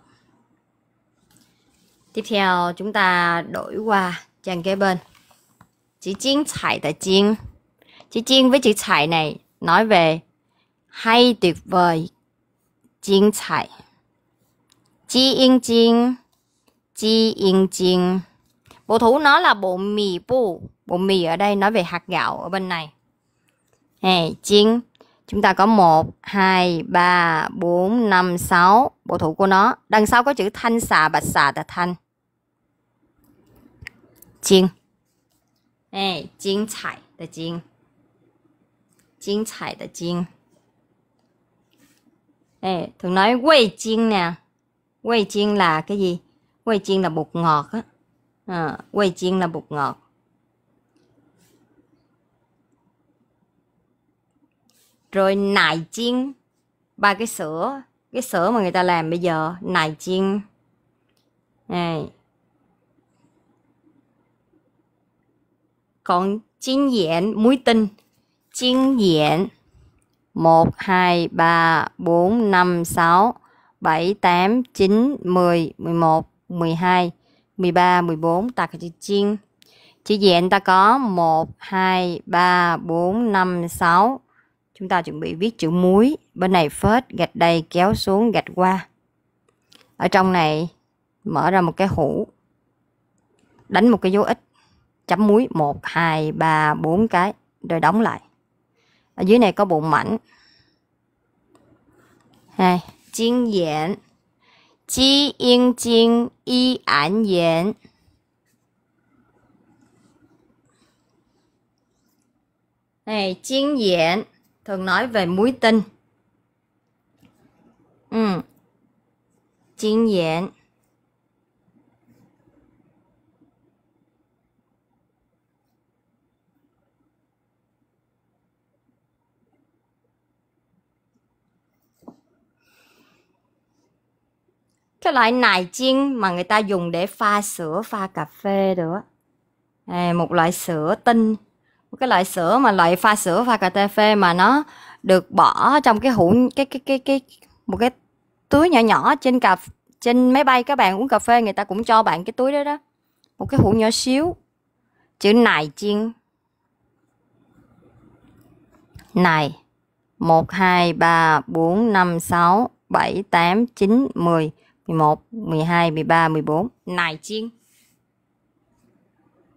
Tiếp theo chúng ta đổi qua trang kế bên. Chữ chiến chạy tại chiên. Chữ chiên với chữ chạy này nói về hay tuyệt vời. Chiến chạy. Chi yên chiên. Chi yên chiên. Bộ thủ nó là bộ mì bù Bộ mì ở đây nói về hạt gạo ở bên này. Hey, chiên Chúng ta có 1, 2, 3, 4, 5, 6 bộ thủ của nó. Đằng sau có chữ thanh xà, bạch xà, tà thanh. Chiên. Ê, chiên chải, tà chiên. Chiên chải, tà chiên. Ê, thường nói quay chiên nè. Quay chiên là cái gì? Quay chiên là bột ngọt á. À, ờ, quay chiên là bột ngọt. rồi nải chiên ba cái sữa cái sữa mà người ta làm bây giờ nải chiên này còn chiên diện muối tinh chiên diện 1, 2, 3, 4, 5, 6, 7, 8, 9, 10, 11, 12, 13, 14 ta có chữ chiên chữ diện ta có 1, 2, 3, 4, 5, 6, chúng ta chuẩn bị viết chữ muối bên này phết gạch đây kéo xuống gạch qua ở trong này mở ra một cái hũ đánh một cái dấu ít chấm muối 1 2 3 4 cái rồi đóng lại ở dưới này có bụng mảnh hai Kinh diễn Chi yên chinh y ảnh diễn này, kinh diễn thường nói về muối tinh ừ kinh nghiệm cái loại nải chiên mà người ta dùng để pha sữa pha cà phê nữa à, một loại sữa tinh cái loại sữa mà loại pha sữa pha cà phê mà nó được bỏ trong cái hũ cái cái cái cái một cái túi nhỏ nhỏ trên cà trên máy bay các bạn uống cà phê người ta cũng cho bạn cái túi đó đó một cái hũ nhỏ xíu chữ nài chiên này một hai ba bốn năm sáu bảy tám chín mười mười một mười hai mười ba mười bốn nài chiên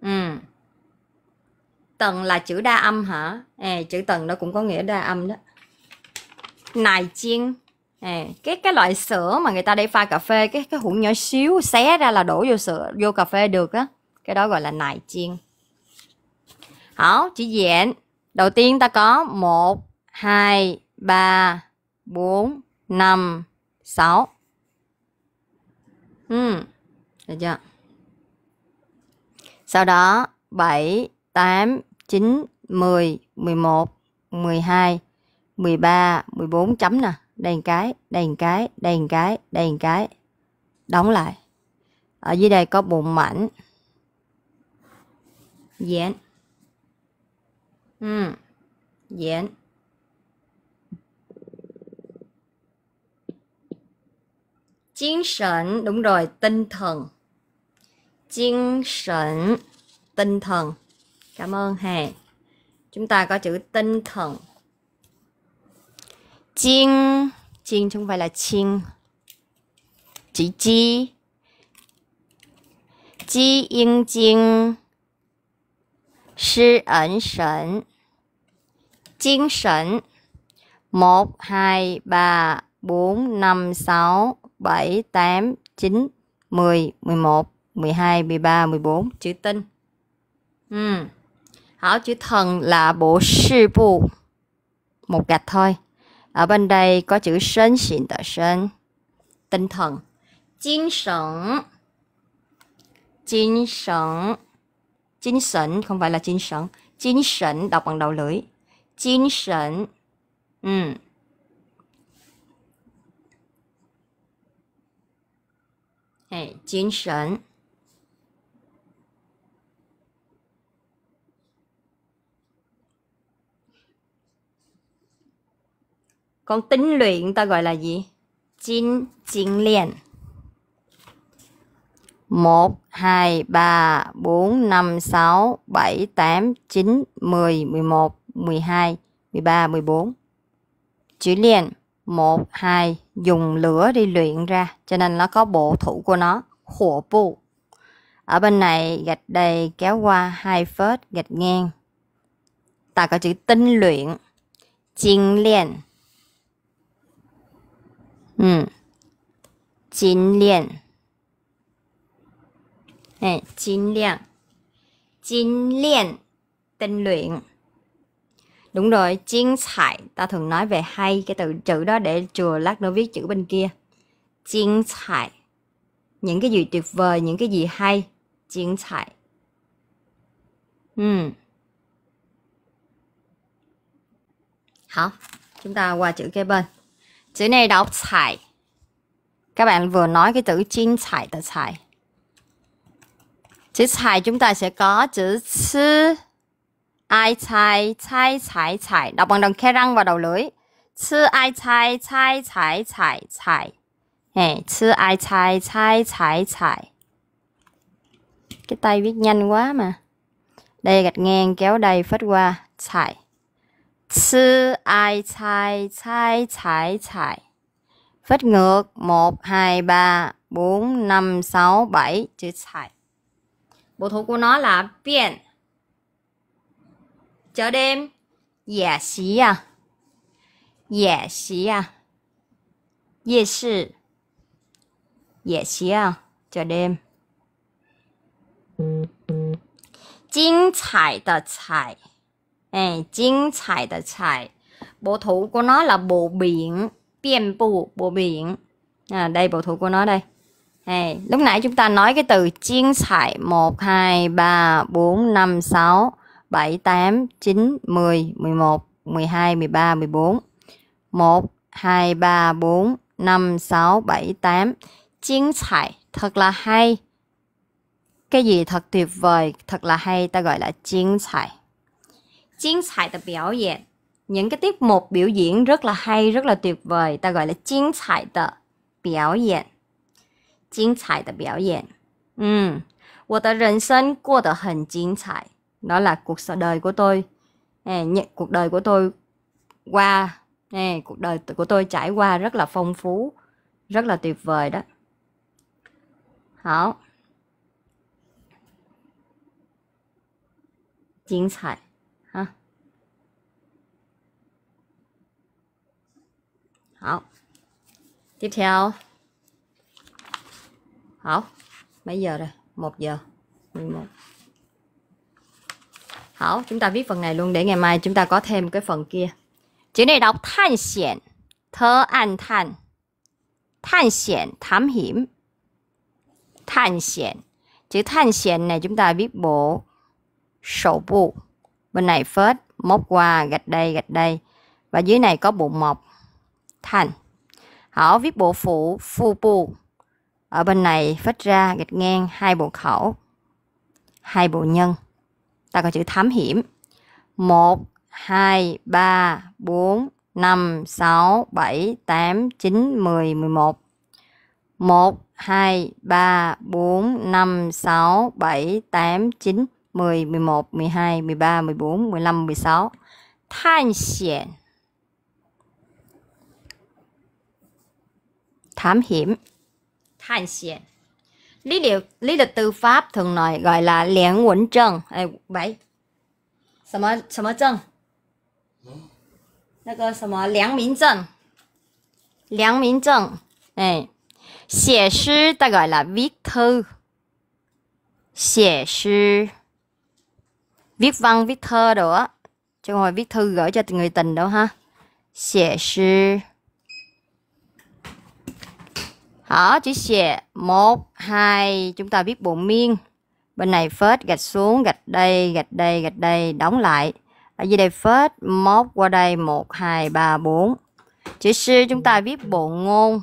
ừ tần là chữ đa âm hả à, chữ tần nó cũng có nghĩa đa âm đó nài chiên à, cái cái loại sữa mà người ta để pha cà phê cái cái hũ nhỏ xíu xé ra là đổ vô sữa vô cà phê được á cái đó gọi là nài chiên hảo chữ diện đầu tiên ta có một hai ba bốn năm sáu ừ được chưa sau đó bảy tám 9, 10, 11, 12, 13, 14 chấm nè. đèn cái, đèn cái, đèn cái, đèn cái. Đóng lại. Ở dưới đây có bụng mảnh. Dán. Ừ. Dán. Chính sẩn, đúng rồi, tinh thần. Chính sẩn, tinh thần cảm ơn hà chúng ta có chữ tinh thần chiên chiên không phải là chiên chữ chi chi yên chinh sư ẩn sẩn chiên sẩn một hai ba bốn năm sáu bảy tám chín mười mười một mười hai mười ba mười bốn chữ tinh ừ. Hảo chữ thần là bộ sư bộ một gạch thôi. Ở bên đây có chữ sân xịn tờ sân. Tinh thần. Chính sẩn. Chính sẩn. Chính sẩn không phải là chính sẩn. Chính sẩn đọc bằng đầu lưỡi. Chính sẩn. Ừ. Hey, chính sẩn. Còn tính luyện ta gọi là gì? chín chín liền. một hai ba bốn năm sáu bảy tám chín mười mười một mười hai mười ba mười bốn Chữ liền một hai dùng lửa đi luyện ra cho nên nó có bộ thủ của nó khổ bộ. Ở bên này gạch đầy kéo qua hai phớt gạch ngang. Ta có chữ tinh luyện. Chinh liền 嗯，金链，哎，金亮，金链 tinh luyện. Đúng rồi, chiến thải, ta thường nói về hay cái từ chữ đó để chừa lát nó viết chữ bên kia. Chiến thải, những cái gì tuyệt vời, những cái gì hay, chiến thải. Ừ. hả, chúng ta qua chữ kế bên. Chữ này đọc chải. Các bạn vừa nói cái từ chín chải tờ chải. Chữ chải chúng ta sẽ có chữ chữ. Ai chải, chải, chải, chải. Đọc bằng đồng khe răng và đầu lưỡi. Chữ ai chải, chải, chải, chải, chải. Hey, chữ ai chải, chải, chải, chải. Cái tay viết nhanh quá mà. Đây gạch ngang kéo đây phết qua. Chải. Sư ai sai sai sai sai Phết ngược một hai ba bốn năm sáu bảy Chữ sai Bộ thủ của nó là biển Chợ đêm Dạ xí à Dạ xí à Dạ sư Dạ xí à Chợ đêm chạy à, chính chải là chải bộ thủ của nó là bộ biển biên bộ bộ biển à, đây bộ thủ của nó đây à, lúc nãy chúng ta nói cái từ chiên chải 1 2 3 4 5 6 7 8 9 10 11 12 13 14 1 2 3 4 5 6 7 8 chiên chải thật là hay cái gì thật tuyệt vời thật là hay ta gọi là chiên chải chiến những cái tiết mục biểu diễn rất là hay rất là tuyệt vời ta gọi là 精彩的表演精彩的表演 ừ của ta rần sân của ta hình chính 彩 đó là cuộc đời của tôi à, nhận cuộc đời của tôi qua à, cuộc đời của tôi trải qua rất là phong phú rất là tuyệt vời đó Hảo. 精彩。好，tiếp theo 好 mấy giờ rồi 1 giờ 11 Hảo, chúng ta viết phần này luôn để ngày mai chúng ta có thêm cái phần kia. Chữ này đọc than xiển, thơ an than. Than xiển, thám hiểm. Than xiển. Chữ than xiển này chúng ta viết bộ sổ bộ. Bên này phết, móc qua, gạch đây, gạch đây. Và dưới này có bộ mộc thành hảo viết bộ phụ phu pu ở bên này phách ra gạch ngang hai bộ khẩu hai bộ nhân ta có chữ thám hiểm một 1 2 3 4 5 6 7 8 9 10 11 1 2 3 4 5 6 7 8 9 10 11 12 13 14 15 16 Thanh hiểm thám hiểm. thám hiểm. Lý liệu lý lịch tư pháp thường nói gọi là liễn quẩn trần. Ê, vậy. là viết viết văn viết thơ đồ á, chứ không phải viết thư gửi cho người tình đâu ha, ha, 写诗。Họ chữ xẻ một hai chúng ta viết bộ miên. Bên này phết gạch xuống, gạch đây, gạch đây, gạch đây, đóng lại. Ở dưới đây phết, móc qua đây một hai ba bốn Chữ sư chúng ta viết bộ ngôn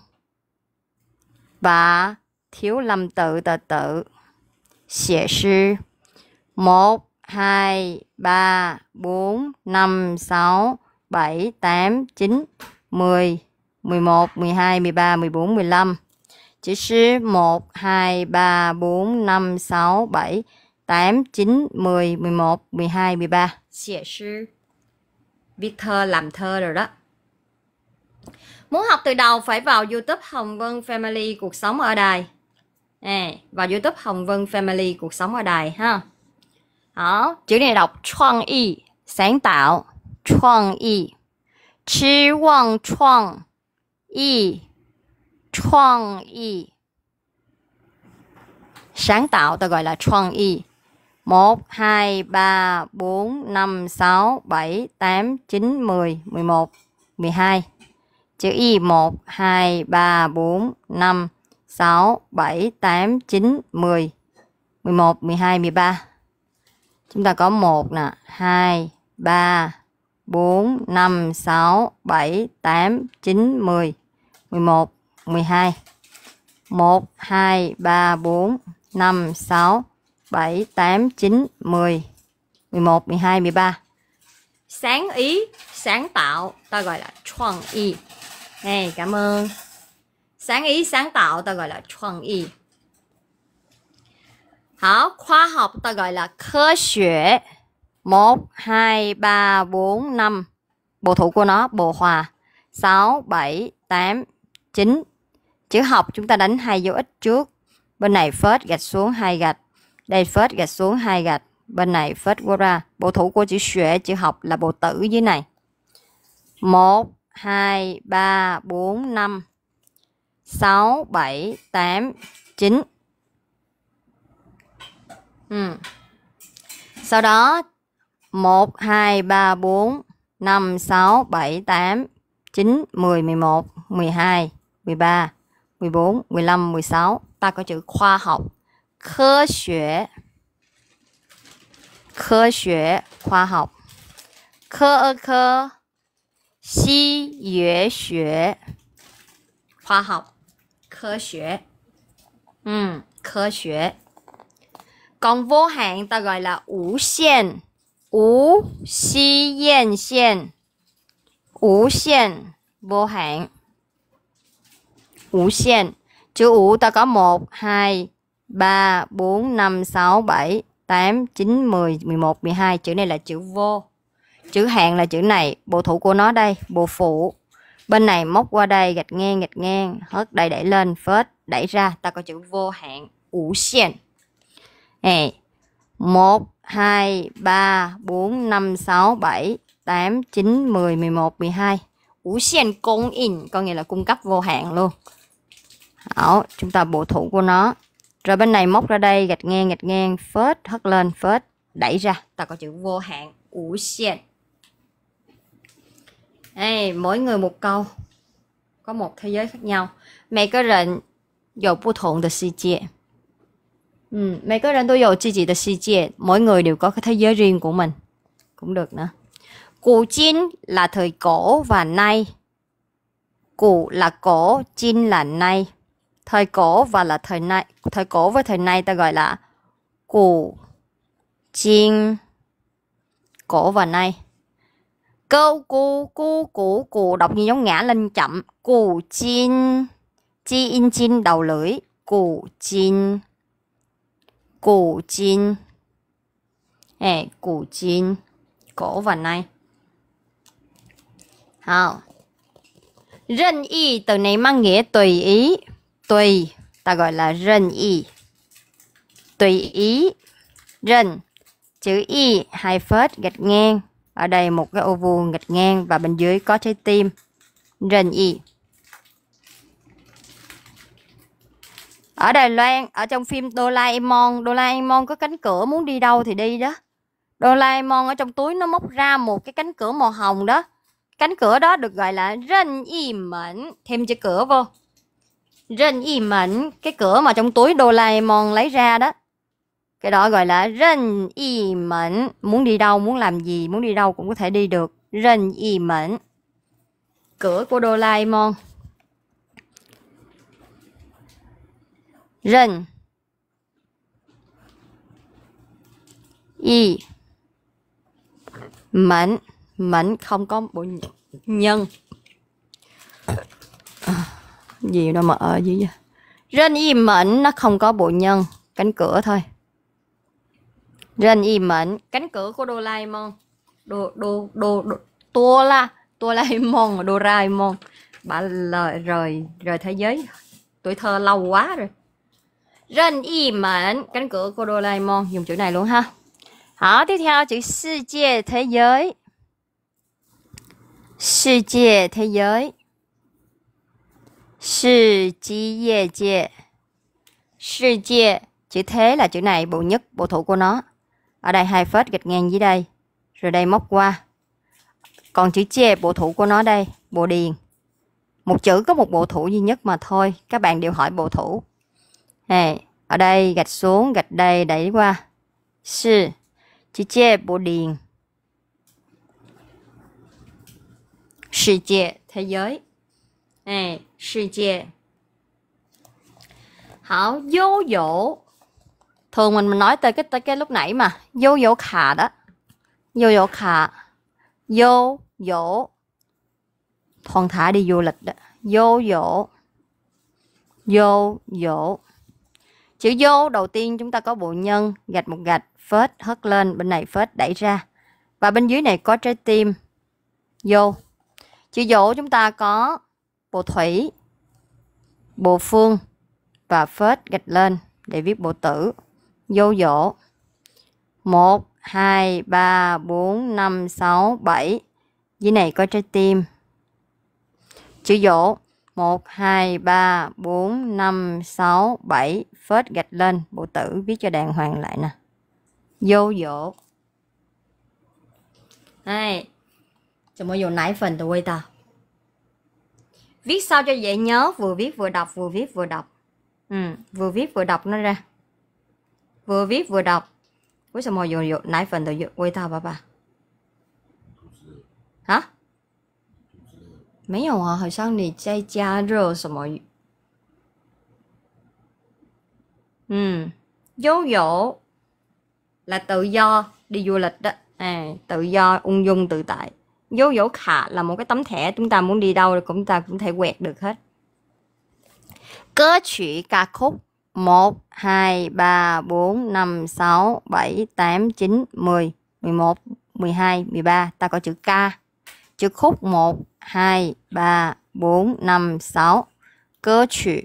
và thiếu lầm tự tờ tự. Xẻ sư một hai ba bốn năm sáu bảy tám chín mười mười một mười hai mười ba mười bốn mười lăm chữ số 1, 2, 3, 4, 5, 6, 7, 8, 9, 10, 11, 12, 13. Xỉa sư. Viết thơ, làm thơ rồi đó. Muốn học từ đầu phải vào YouTube Hồng Vân Family Cuộc Sống ở Đài. À, vào YouTube Hồng Vân Family Cuộc Sống ở Đài ha. Đó, chữ này y sáng tạo y chí vọng Chi y 创意 sáng tạo ta gọi là 创意 1, 2, 3, 4, 5, 6, 7, mười 9, 10, 11, 12 Chữ Y bốn năm sáu bảy tám chín mười mười một mười hai mười ba Chúng ta có một nè, hai ba bốn năm sáu bảy tám chín mười mười một 12 1 2 3 4 5 6 7 8 9 10 11 12 13 sáng ý sáng tạo ta gọi là chuang y hey, cảm ơn sáng ý sáng tạo ta gọi là chuang y Hảo, khoa học ta gọi là khơ xuế. 1, 2, 3, 4, 5. Bộ thủ của nó, bộ hòa. 6, 7, 8, 9, chữ học chúng ta đánh hai dấu ít trước bên này first gạch xuống hai gạch đây first gạch xuống hai gạch bên này first qua ra bộ thủ của chữ xuệ chữ học là bộ tử dưới này 1 2 3 4 5 6 7 8 9 ừ. sau đó 1 2 3 4 5 6 7 8 9 10 11 12 13 14, 15, 16 Ta có chữ khoa học Khơ xuế Khơ xuế khoa học Khơ ơ khơ Xí yuế xuế Khoa học Khơ xuế Ừ, khơ xuế Còn vô hạn ta gọi là ủ xiên Ủ xí yên xiên Ủ xiên vô hạn Ủ Chữ ủ ta có 1, 2, 3, 4, 5, 6, 7, 8, 9, 10, 11, 12. Chữ này là chữ vô. Chữ hạn là chữ này. Bộ thủ của nó đây. Bộ phụ. Bên này móc qua đây. Gạch ngang, gạch ngang. Hớt đây đẩy lên. Phết. Đẩy ra. Ta có chữ vô hạn. Ủ xiên. Ê. 1, 2, 3, 4, 5, 6, 7, 8, 9, 10, 11, 12. Ủ xiên cung in. Có nghĩa là cung cấp vô hạn luôn. Đó, chúng ta bổ thủ của nó. Rồi bên này móc ra đây, gạch ngang, gạch ngang, phớt hất lên, phớt đẩy ra. Ta có chữ vô hạn, ủ xiên. Ê, mỗi người một câu. Có một thế giới khác nhau. Mẹ có rệnh, dầu bù thộn được si chia. Ừ, rệnh tôi dầu chi chỉ được si Mỗi người đều có cái thế giới riêng của mình. Cũng được nữa. Cụ chín là thời cổ và nay. Cụ là cổ, chín là nay thời cổ và là thời nay thời cổ với thời nay ta gọi là cổ chim cổ và nay câu cu cu cổ cổ đọc như giống ngã lên chậm cổ chin chi in chin đầu lưỡi cổ chin cổ chin ê cù chin cổ và nay Hào. Rên y từ này mang nghĩa tùy ý tùy ta gọi là rần ý tùy ý rần chữ y hai phết gạch ngang ở đây một cái ô vuông gạch ngang và bên dưới có trái tim rần y ở Đài Loan ở trong phim Doraemon Doraemon có cánh cửa muốn đi đâu thì đi đó Doraemon ở trong túi nó móc ra một cái cánh cửa màu hồng đó cánh cửa đó được gọi là rần y mẫn thêm chữ cửa vô Rên y mẫn, cái cửa mà trong túi Doraemon lấy ra đó. Cái đó gọi là rên y mẫn. Muốn đi đâu, muốn làm gì, muốn đi đâu cũng có thể đi được. Rên y mẫn. Cửa của Doraemon. Rên. Y. Mẫn. Mẫn không có bộ nhân. nhân gì đâu mà ở dưới vậy rên im mẫn nó không có bộ nhân cánh cửa thôi rên im mẫn cánh cửa của Doraemon đồ đồ đồ, đồ tua la tua la môn Doraemon bà lời rời rời thế giới tuổi thơ lâu quá rồi rên im mẫn cánh cửa của Doraemon dùng chữ này luôn ha Hả tiếp theo chữ 世界 thế giới. Thế giới thế giới chữ thế là chữ này bộ nhất bộ thủ của nó ở đây hai phết gạch ngang dưới đây rồi đây móc qua còn chữ che bộ thủ của nó đây bộ điền một chữ có một bộ thủ duy nhất mà thôi các bạn đều hỏi bộ thủ này ở đây gạch xuống gạch đây đẩy qua sư chữ che bộ điền. 世界, thế giới 哎，世界。好，vô dỗ. Thường mình mình nói tới cái tới cái lúc nãy mà, vô dỗ khả đó. Vô dỗ khả. Vô dỗ. Thoăn thả đi du lịch đó. Vô dỗ. Vô dỗ. Chữ vô đầu tiên chúng ta có bộ nhân, gạch một gạch, phết hất lên, bên này phết đẩy ra. Và bên dưới này có trái tim. Vô. Chữ dỗ chúng ta có bộ thủy bộ phương và phết gạch lên để viết bộ tử vô dỗ 1 2 3 4 5 6 7 dưới này có trái tim chữ dỗ 1 2 3 4 5 6 7 phết gạch lên bộ tử viết cho đàng hoàng lại nè vô dỗ hai chúng mới vô nãy phần tụi quay tao viết sao cho dễ nhớ vừa viết vừa đọc vừa viết vừa đọc ừ, vừa viết vừa đọc nó ra vừa viết vừa đọc cuối sao mà rồi nãy phần tôi quay tao bà bà hả 没有啊，好像你在加热什么？嗯，dấu ừ, dỗ là tự do đi du lịch đó, à, tự do ung dung tự tại dấu dấu khả là một cái tấm thẻ chúng ta muốn đi đâu thì chúng ta cũng thể quẹt được hết cơ chỉ ca khúc 1, 2, 3, 4, 5, 6, 7, 8, 9, 10, 11, 12, 13 ta có chữ k chữ khúc 1, 2, 3, 4, 5, 6 cơ chỉ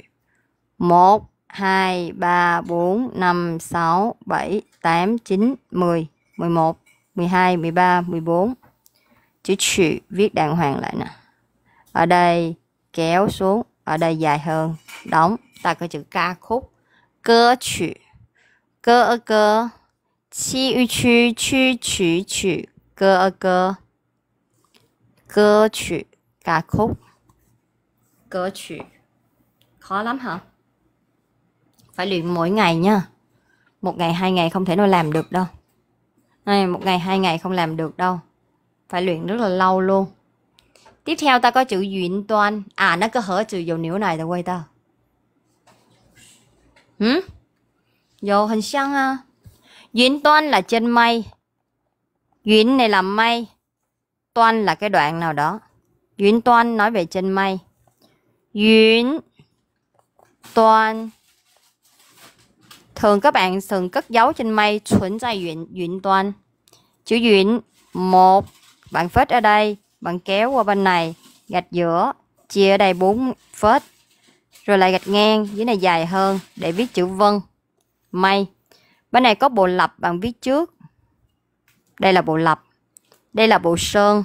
1, 2, 3, 4, 5, 6, 7, 8, 9, 10, 11, 12, 13, 14 chữ chữ viết đàng hoàng lại nè ở đây kéo xuống ở đây dài hơn đóng ta có chữ ca khúc cơ chữ cơ ơ cơ chi ư chư chư chữ chữ cơ ơ cơ cơ chữ ca khúc cơ chữ khó lắm hả phải luyện mỗi ngày nha một ngày hai ngày không thể nào làm được đâu này một ngày hai ngày không làm được đâu phải luyện rất là lâu luôn tiếp theo ta có chữ duyện toan à nó có hở chữ dầu nếu này ta quay ta hmm? dầu hình xăng à duyện toan là trên mây duyện này là mây toan là cái đoạn nào đó duyện toan nói về trên mây duyện toan thường các bạn thường cất dấu trên mây chuẩn dài duyện duyện toan chữ duyện một bạn phết ở đây bạn kéo qua bên này gạch giữa chia ở đây 4 phết rồi lại gạch ngang dưới này dài hơn để viết chữ vân mây. bên này có bộ lập bạn viết trước đây là bộ lập đây là bộ sơn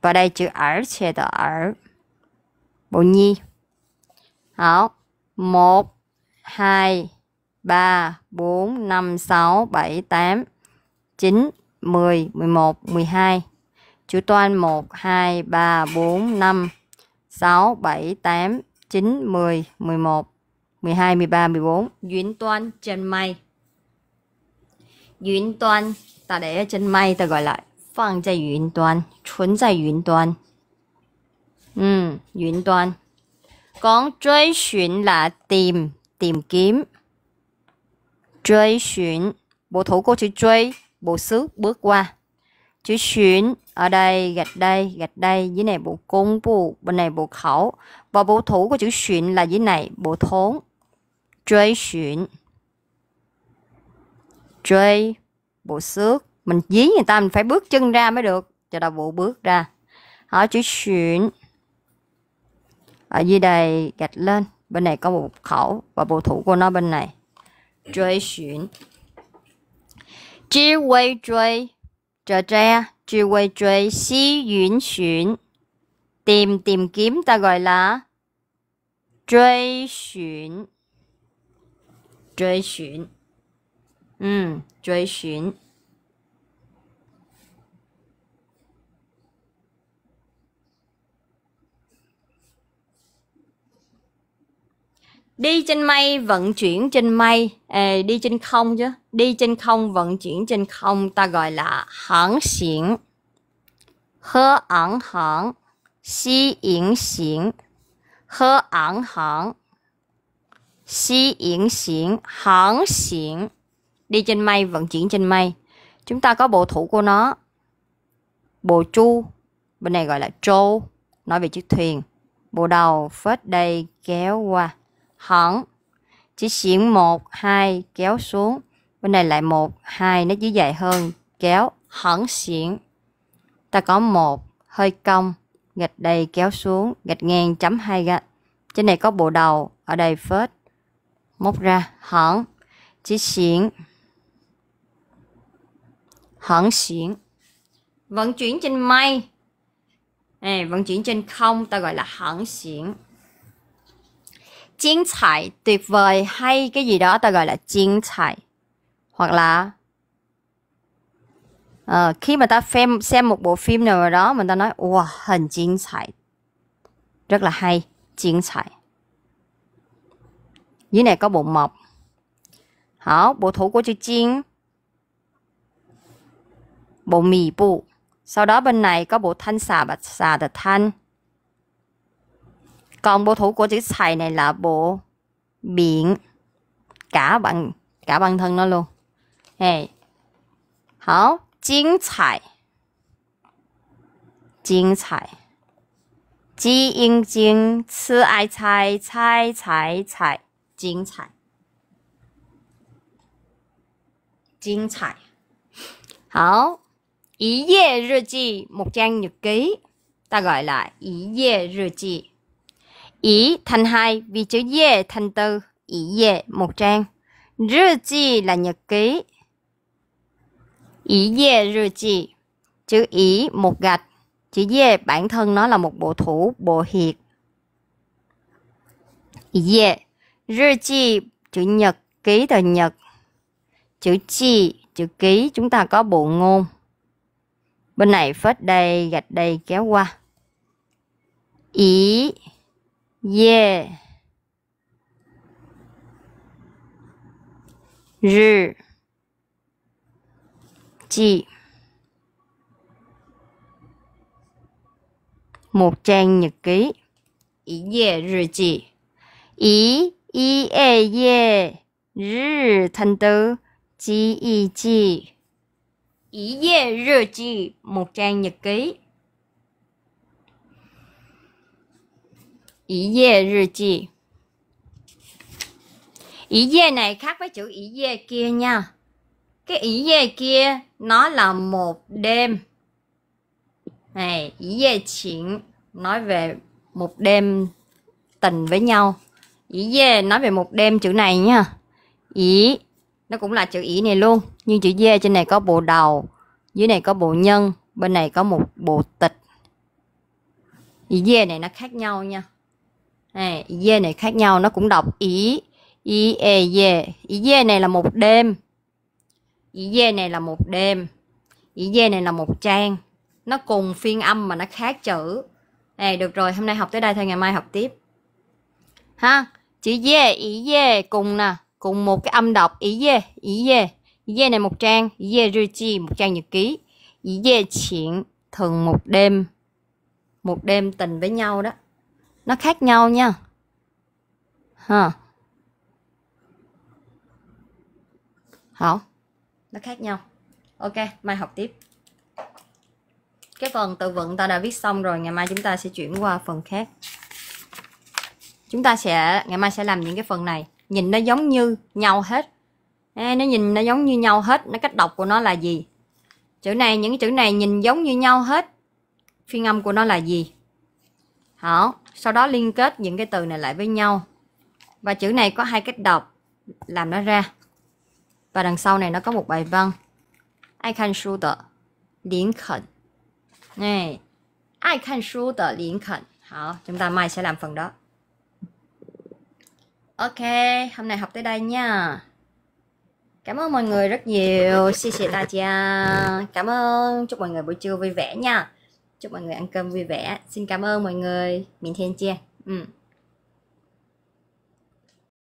và đây chữ ở sẽ tờ ở bộ nhi đó một hai ba bốn năm sáu bảy tám chín 10, 11, 12. Chữ toan 1, 2, 3, 4, 5, 6, 7, 8, 9, 10, 11, 12, 13, 14. Duyến toan trên mây. Duyến toan, ta để ở trên mây, ta gọi là phẳng tại duyến toan, chuẩn tại duyến toan. Ừ, duyến toan. Còn truy xuyến là tìm, tìm kiếm. Truy xuyến, bố thủ cô chữ truy bộ xước bước qua chữ chuyển ở đây gạch đây gạch đây dưới này bộ cung bộ bên này bộ khẩu và bộ thủ của chữ chuyển là dưới này bộ thốn truy chuyển truy bộ xước mình dí người ta mình phải bước chân ra mới được cho đầu bộ bước ra ở chữ chuyển ở dưới đây gạch lên bên này có một khẩu và bộ thủ của nó bên này truy chuyển 知会追，就这啊！知会追，思远寻，掂掂检大概啦，追寻，追寻，嗯，追寻。đi trên mây vận chuyển trên mây à, đi trên không chứ đi trên không vận chuyển trên không ta gọi là hãng xiển hơ ẩn hãng xí yển xiển hơ ẩn hãng xí yển xiển hãng xiển đi trên mây vận chuyển trên mây chúng ta có bộ thủ của nó bộ chu bên này gọi là trô nói về chiếc thuyền bộ đầu phết đây kéo qua hẳn chỉ xuyển một hai kéo xuống bên này lại một hai nó dưới dài hơn kéo hẳn xuyển ta có một hơi cong gạch đầy kéo xuống gạch ngang chấm hai gạch trên này có bộ đầu ở đây phết móc ra hẳn chỉ xuyển hẳn xuyển vận chuyển trên mây này vận chuyển trên không ta gọi là hẳn xuyển tuyệt vời hay cái gì đó ta gọi là hoặc là uh, khi mà ta xem xem một bộ phim nào đó mình ta nói wow hình chính 彩 rất là hay dưới này có bộ mộc hảo bộ thủ của chữ chiến bộ mì bụ sau đó bên này có bộ thanh xà bạch xà the thanh còn bộ thủ của chữ xài này là bộ biển cả bạn cả bản thân nó luôn hey. hảo chính 彩精彩基因精吃爱猜猜猜猜精彩精彩好一页日记 một trang nhật ký ta gọi là 一页日记 ý thành hai vì chữ ye thành từ ý ye một trang rư chi là nhật ký ý ye rư chi chữ ý một gạch chữ ye bản thân nó là một bộ thủ bộ hiệt ý ye rư chi chữ nhật ký từ nhật chữ chi chữ ký chúng ta có bộ ngôn bên này phết đây gạch đây kéo qua ý 夜日记 một trang nhật ký ý dê rư chị ý ý ê dê thành từ chi một trang nhật ký ý dê rư chi ý dê này khác với chữ ý dê kia nha cái ý dê kia nó là một đêm này ý dê chuyện nói về một đêm tình với nhau ý dê nói về một đêm chữ này nha ý nó cũng là chữ ý này luôn nhưng chữ dê trên này có bộ đầu dưới này có bộ nhân bên này có một bộ tịch ý dê này nó khác nhau nha À, này ye này khác nhau nó cũng đọc ý ý e ye ý ye này là một đêm ý ye này là một đêm ý ye này là một trang nó cùng phiên âm mà nó khác chữ này được rồi hôm nay học tới đây thôi ngày mai học tiếp ha chữ ye ý ye cùng nè cùng một cái âm đọc ý ye ý ye ý ye này một trang ý ye rư chi một trang nhật ký ý ye chuyện thường một đêm một đêm tình với nhau đó nó khác nhau nha hả hả nó khác nhau ok mai học tiếp cái phần từ vựng ta đã viết xong rồi ngày mai chúng ta sẽ chuyển qua phần khác chúng ta sẽ ngày mai sẽ làm những cái phần này nhìn nó giống như nhau hết Ê, nó nhìn nó giống như nhau hết nó cách đọc của nó là gì chữ này những chữ này nhìn giống như nhau hết phiên âm của nó là gì đó. Sau đó liên kết những cái từ này lại với nhau. Và chữ này có hai cách đọc làm nó ra. Và đằng sau này nó có một bài văn. Ai khan shu de Liên Khẩn. Này. Ai khan shu de Liên Khẩn. 好, chúng ta mai sẽ làm phần đó. Ok, hôm nay học tới đây nha. Cảm ơn mọi người rất nhiều. Xin chào ta Cảm ơn. Chúc mọi người buổi trưa vui vẻ nha chúc mọi người ăn cơm vui vẻ xin cảm ơn mọi người mình thiên chia ừ.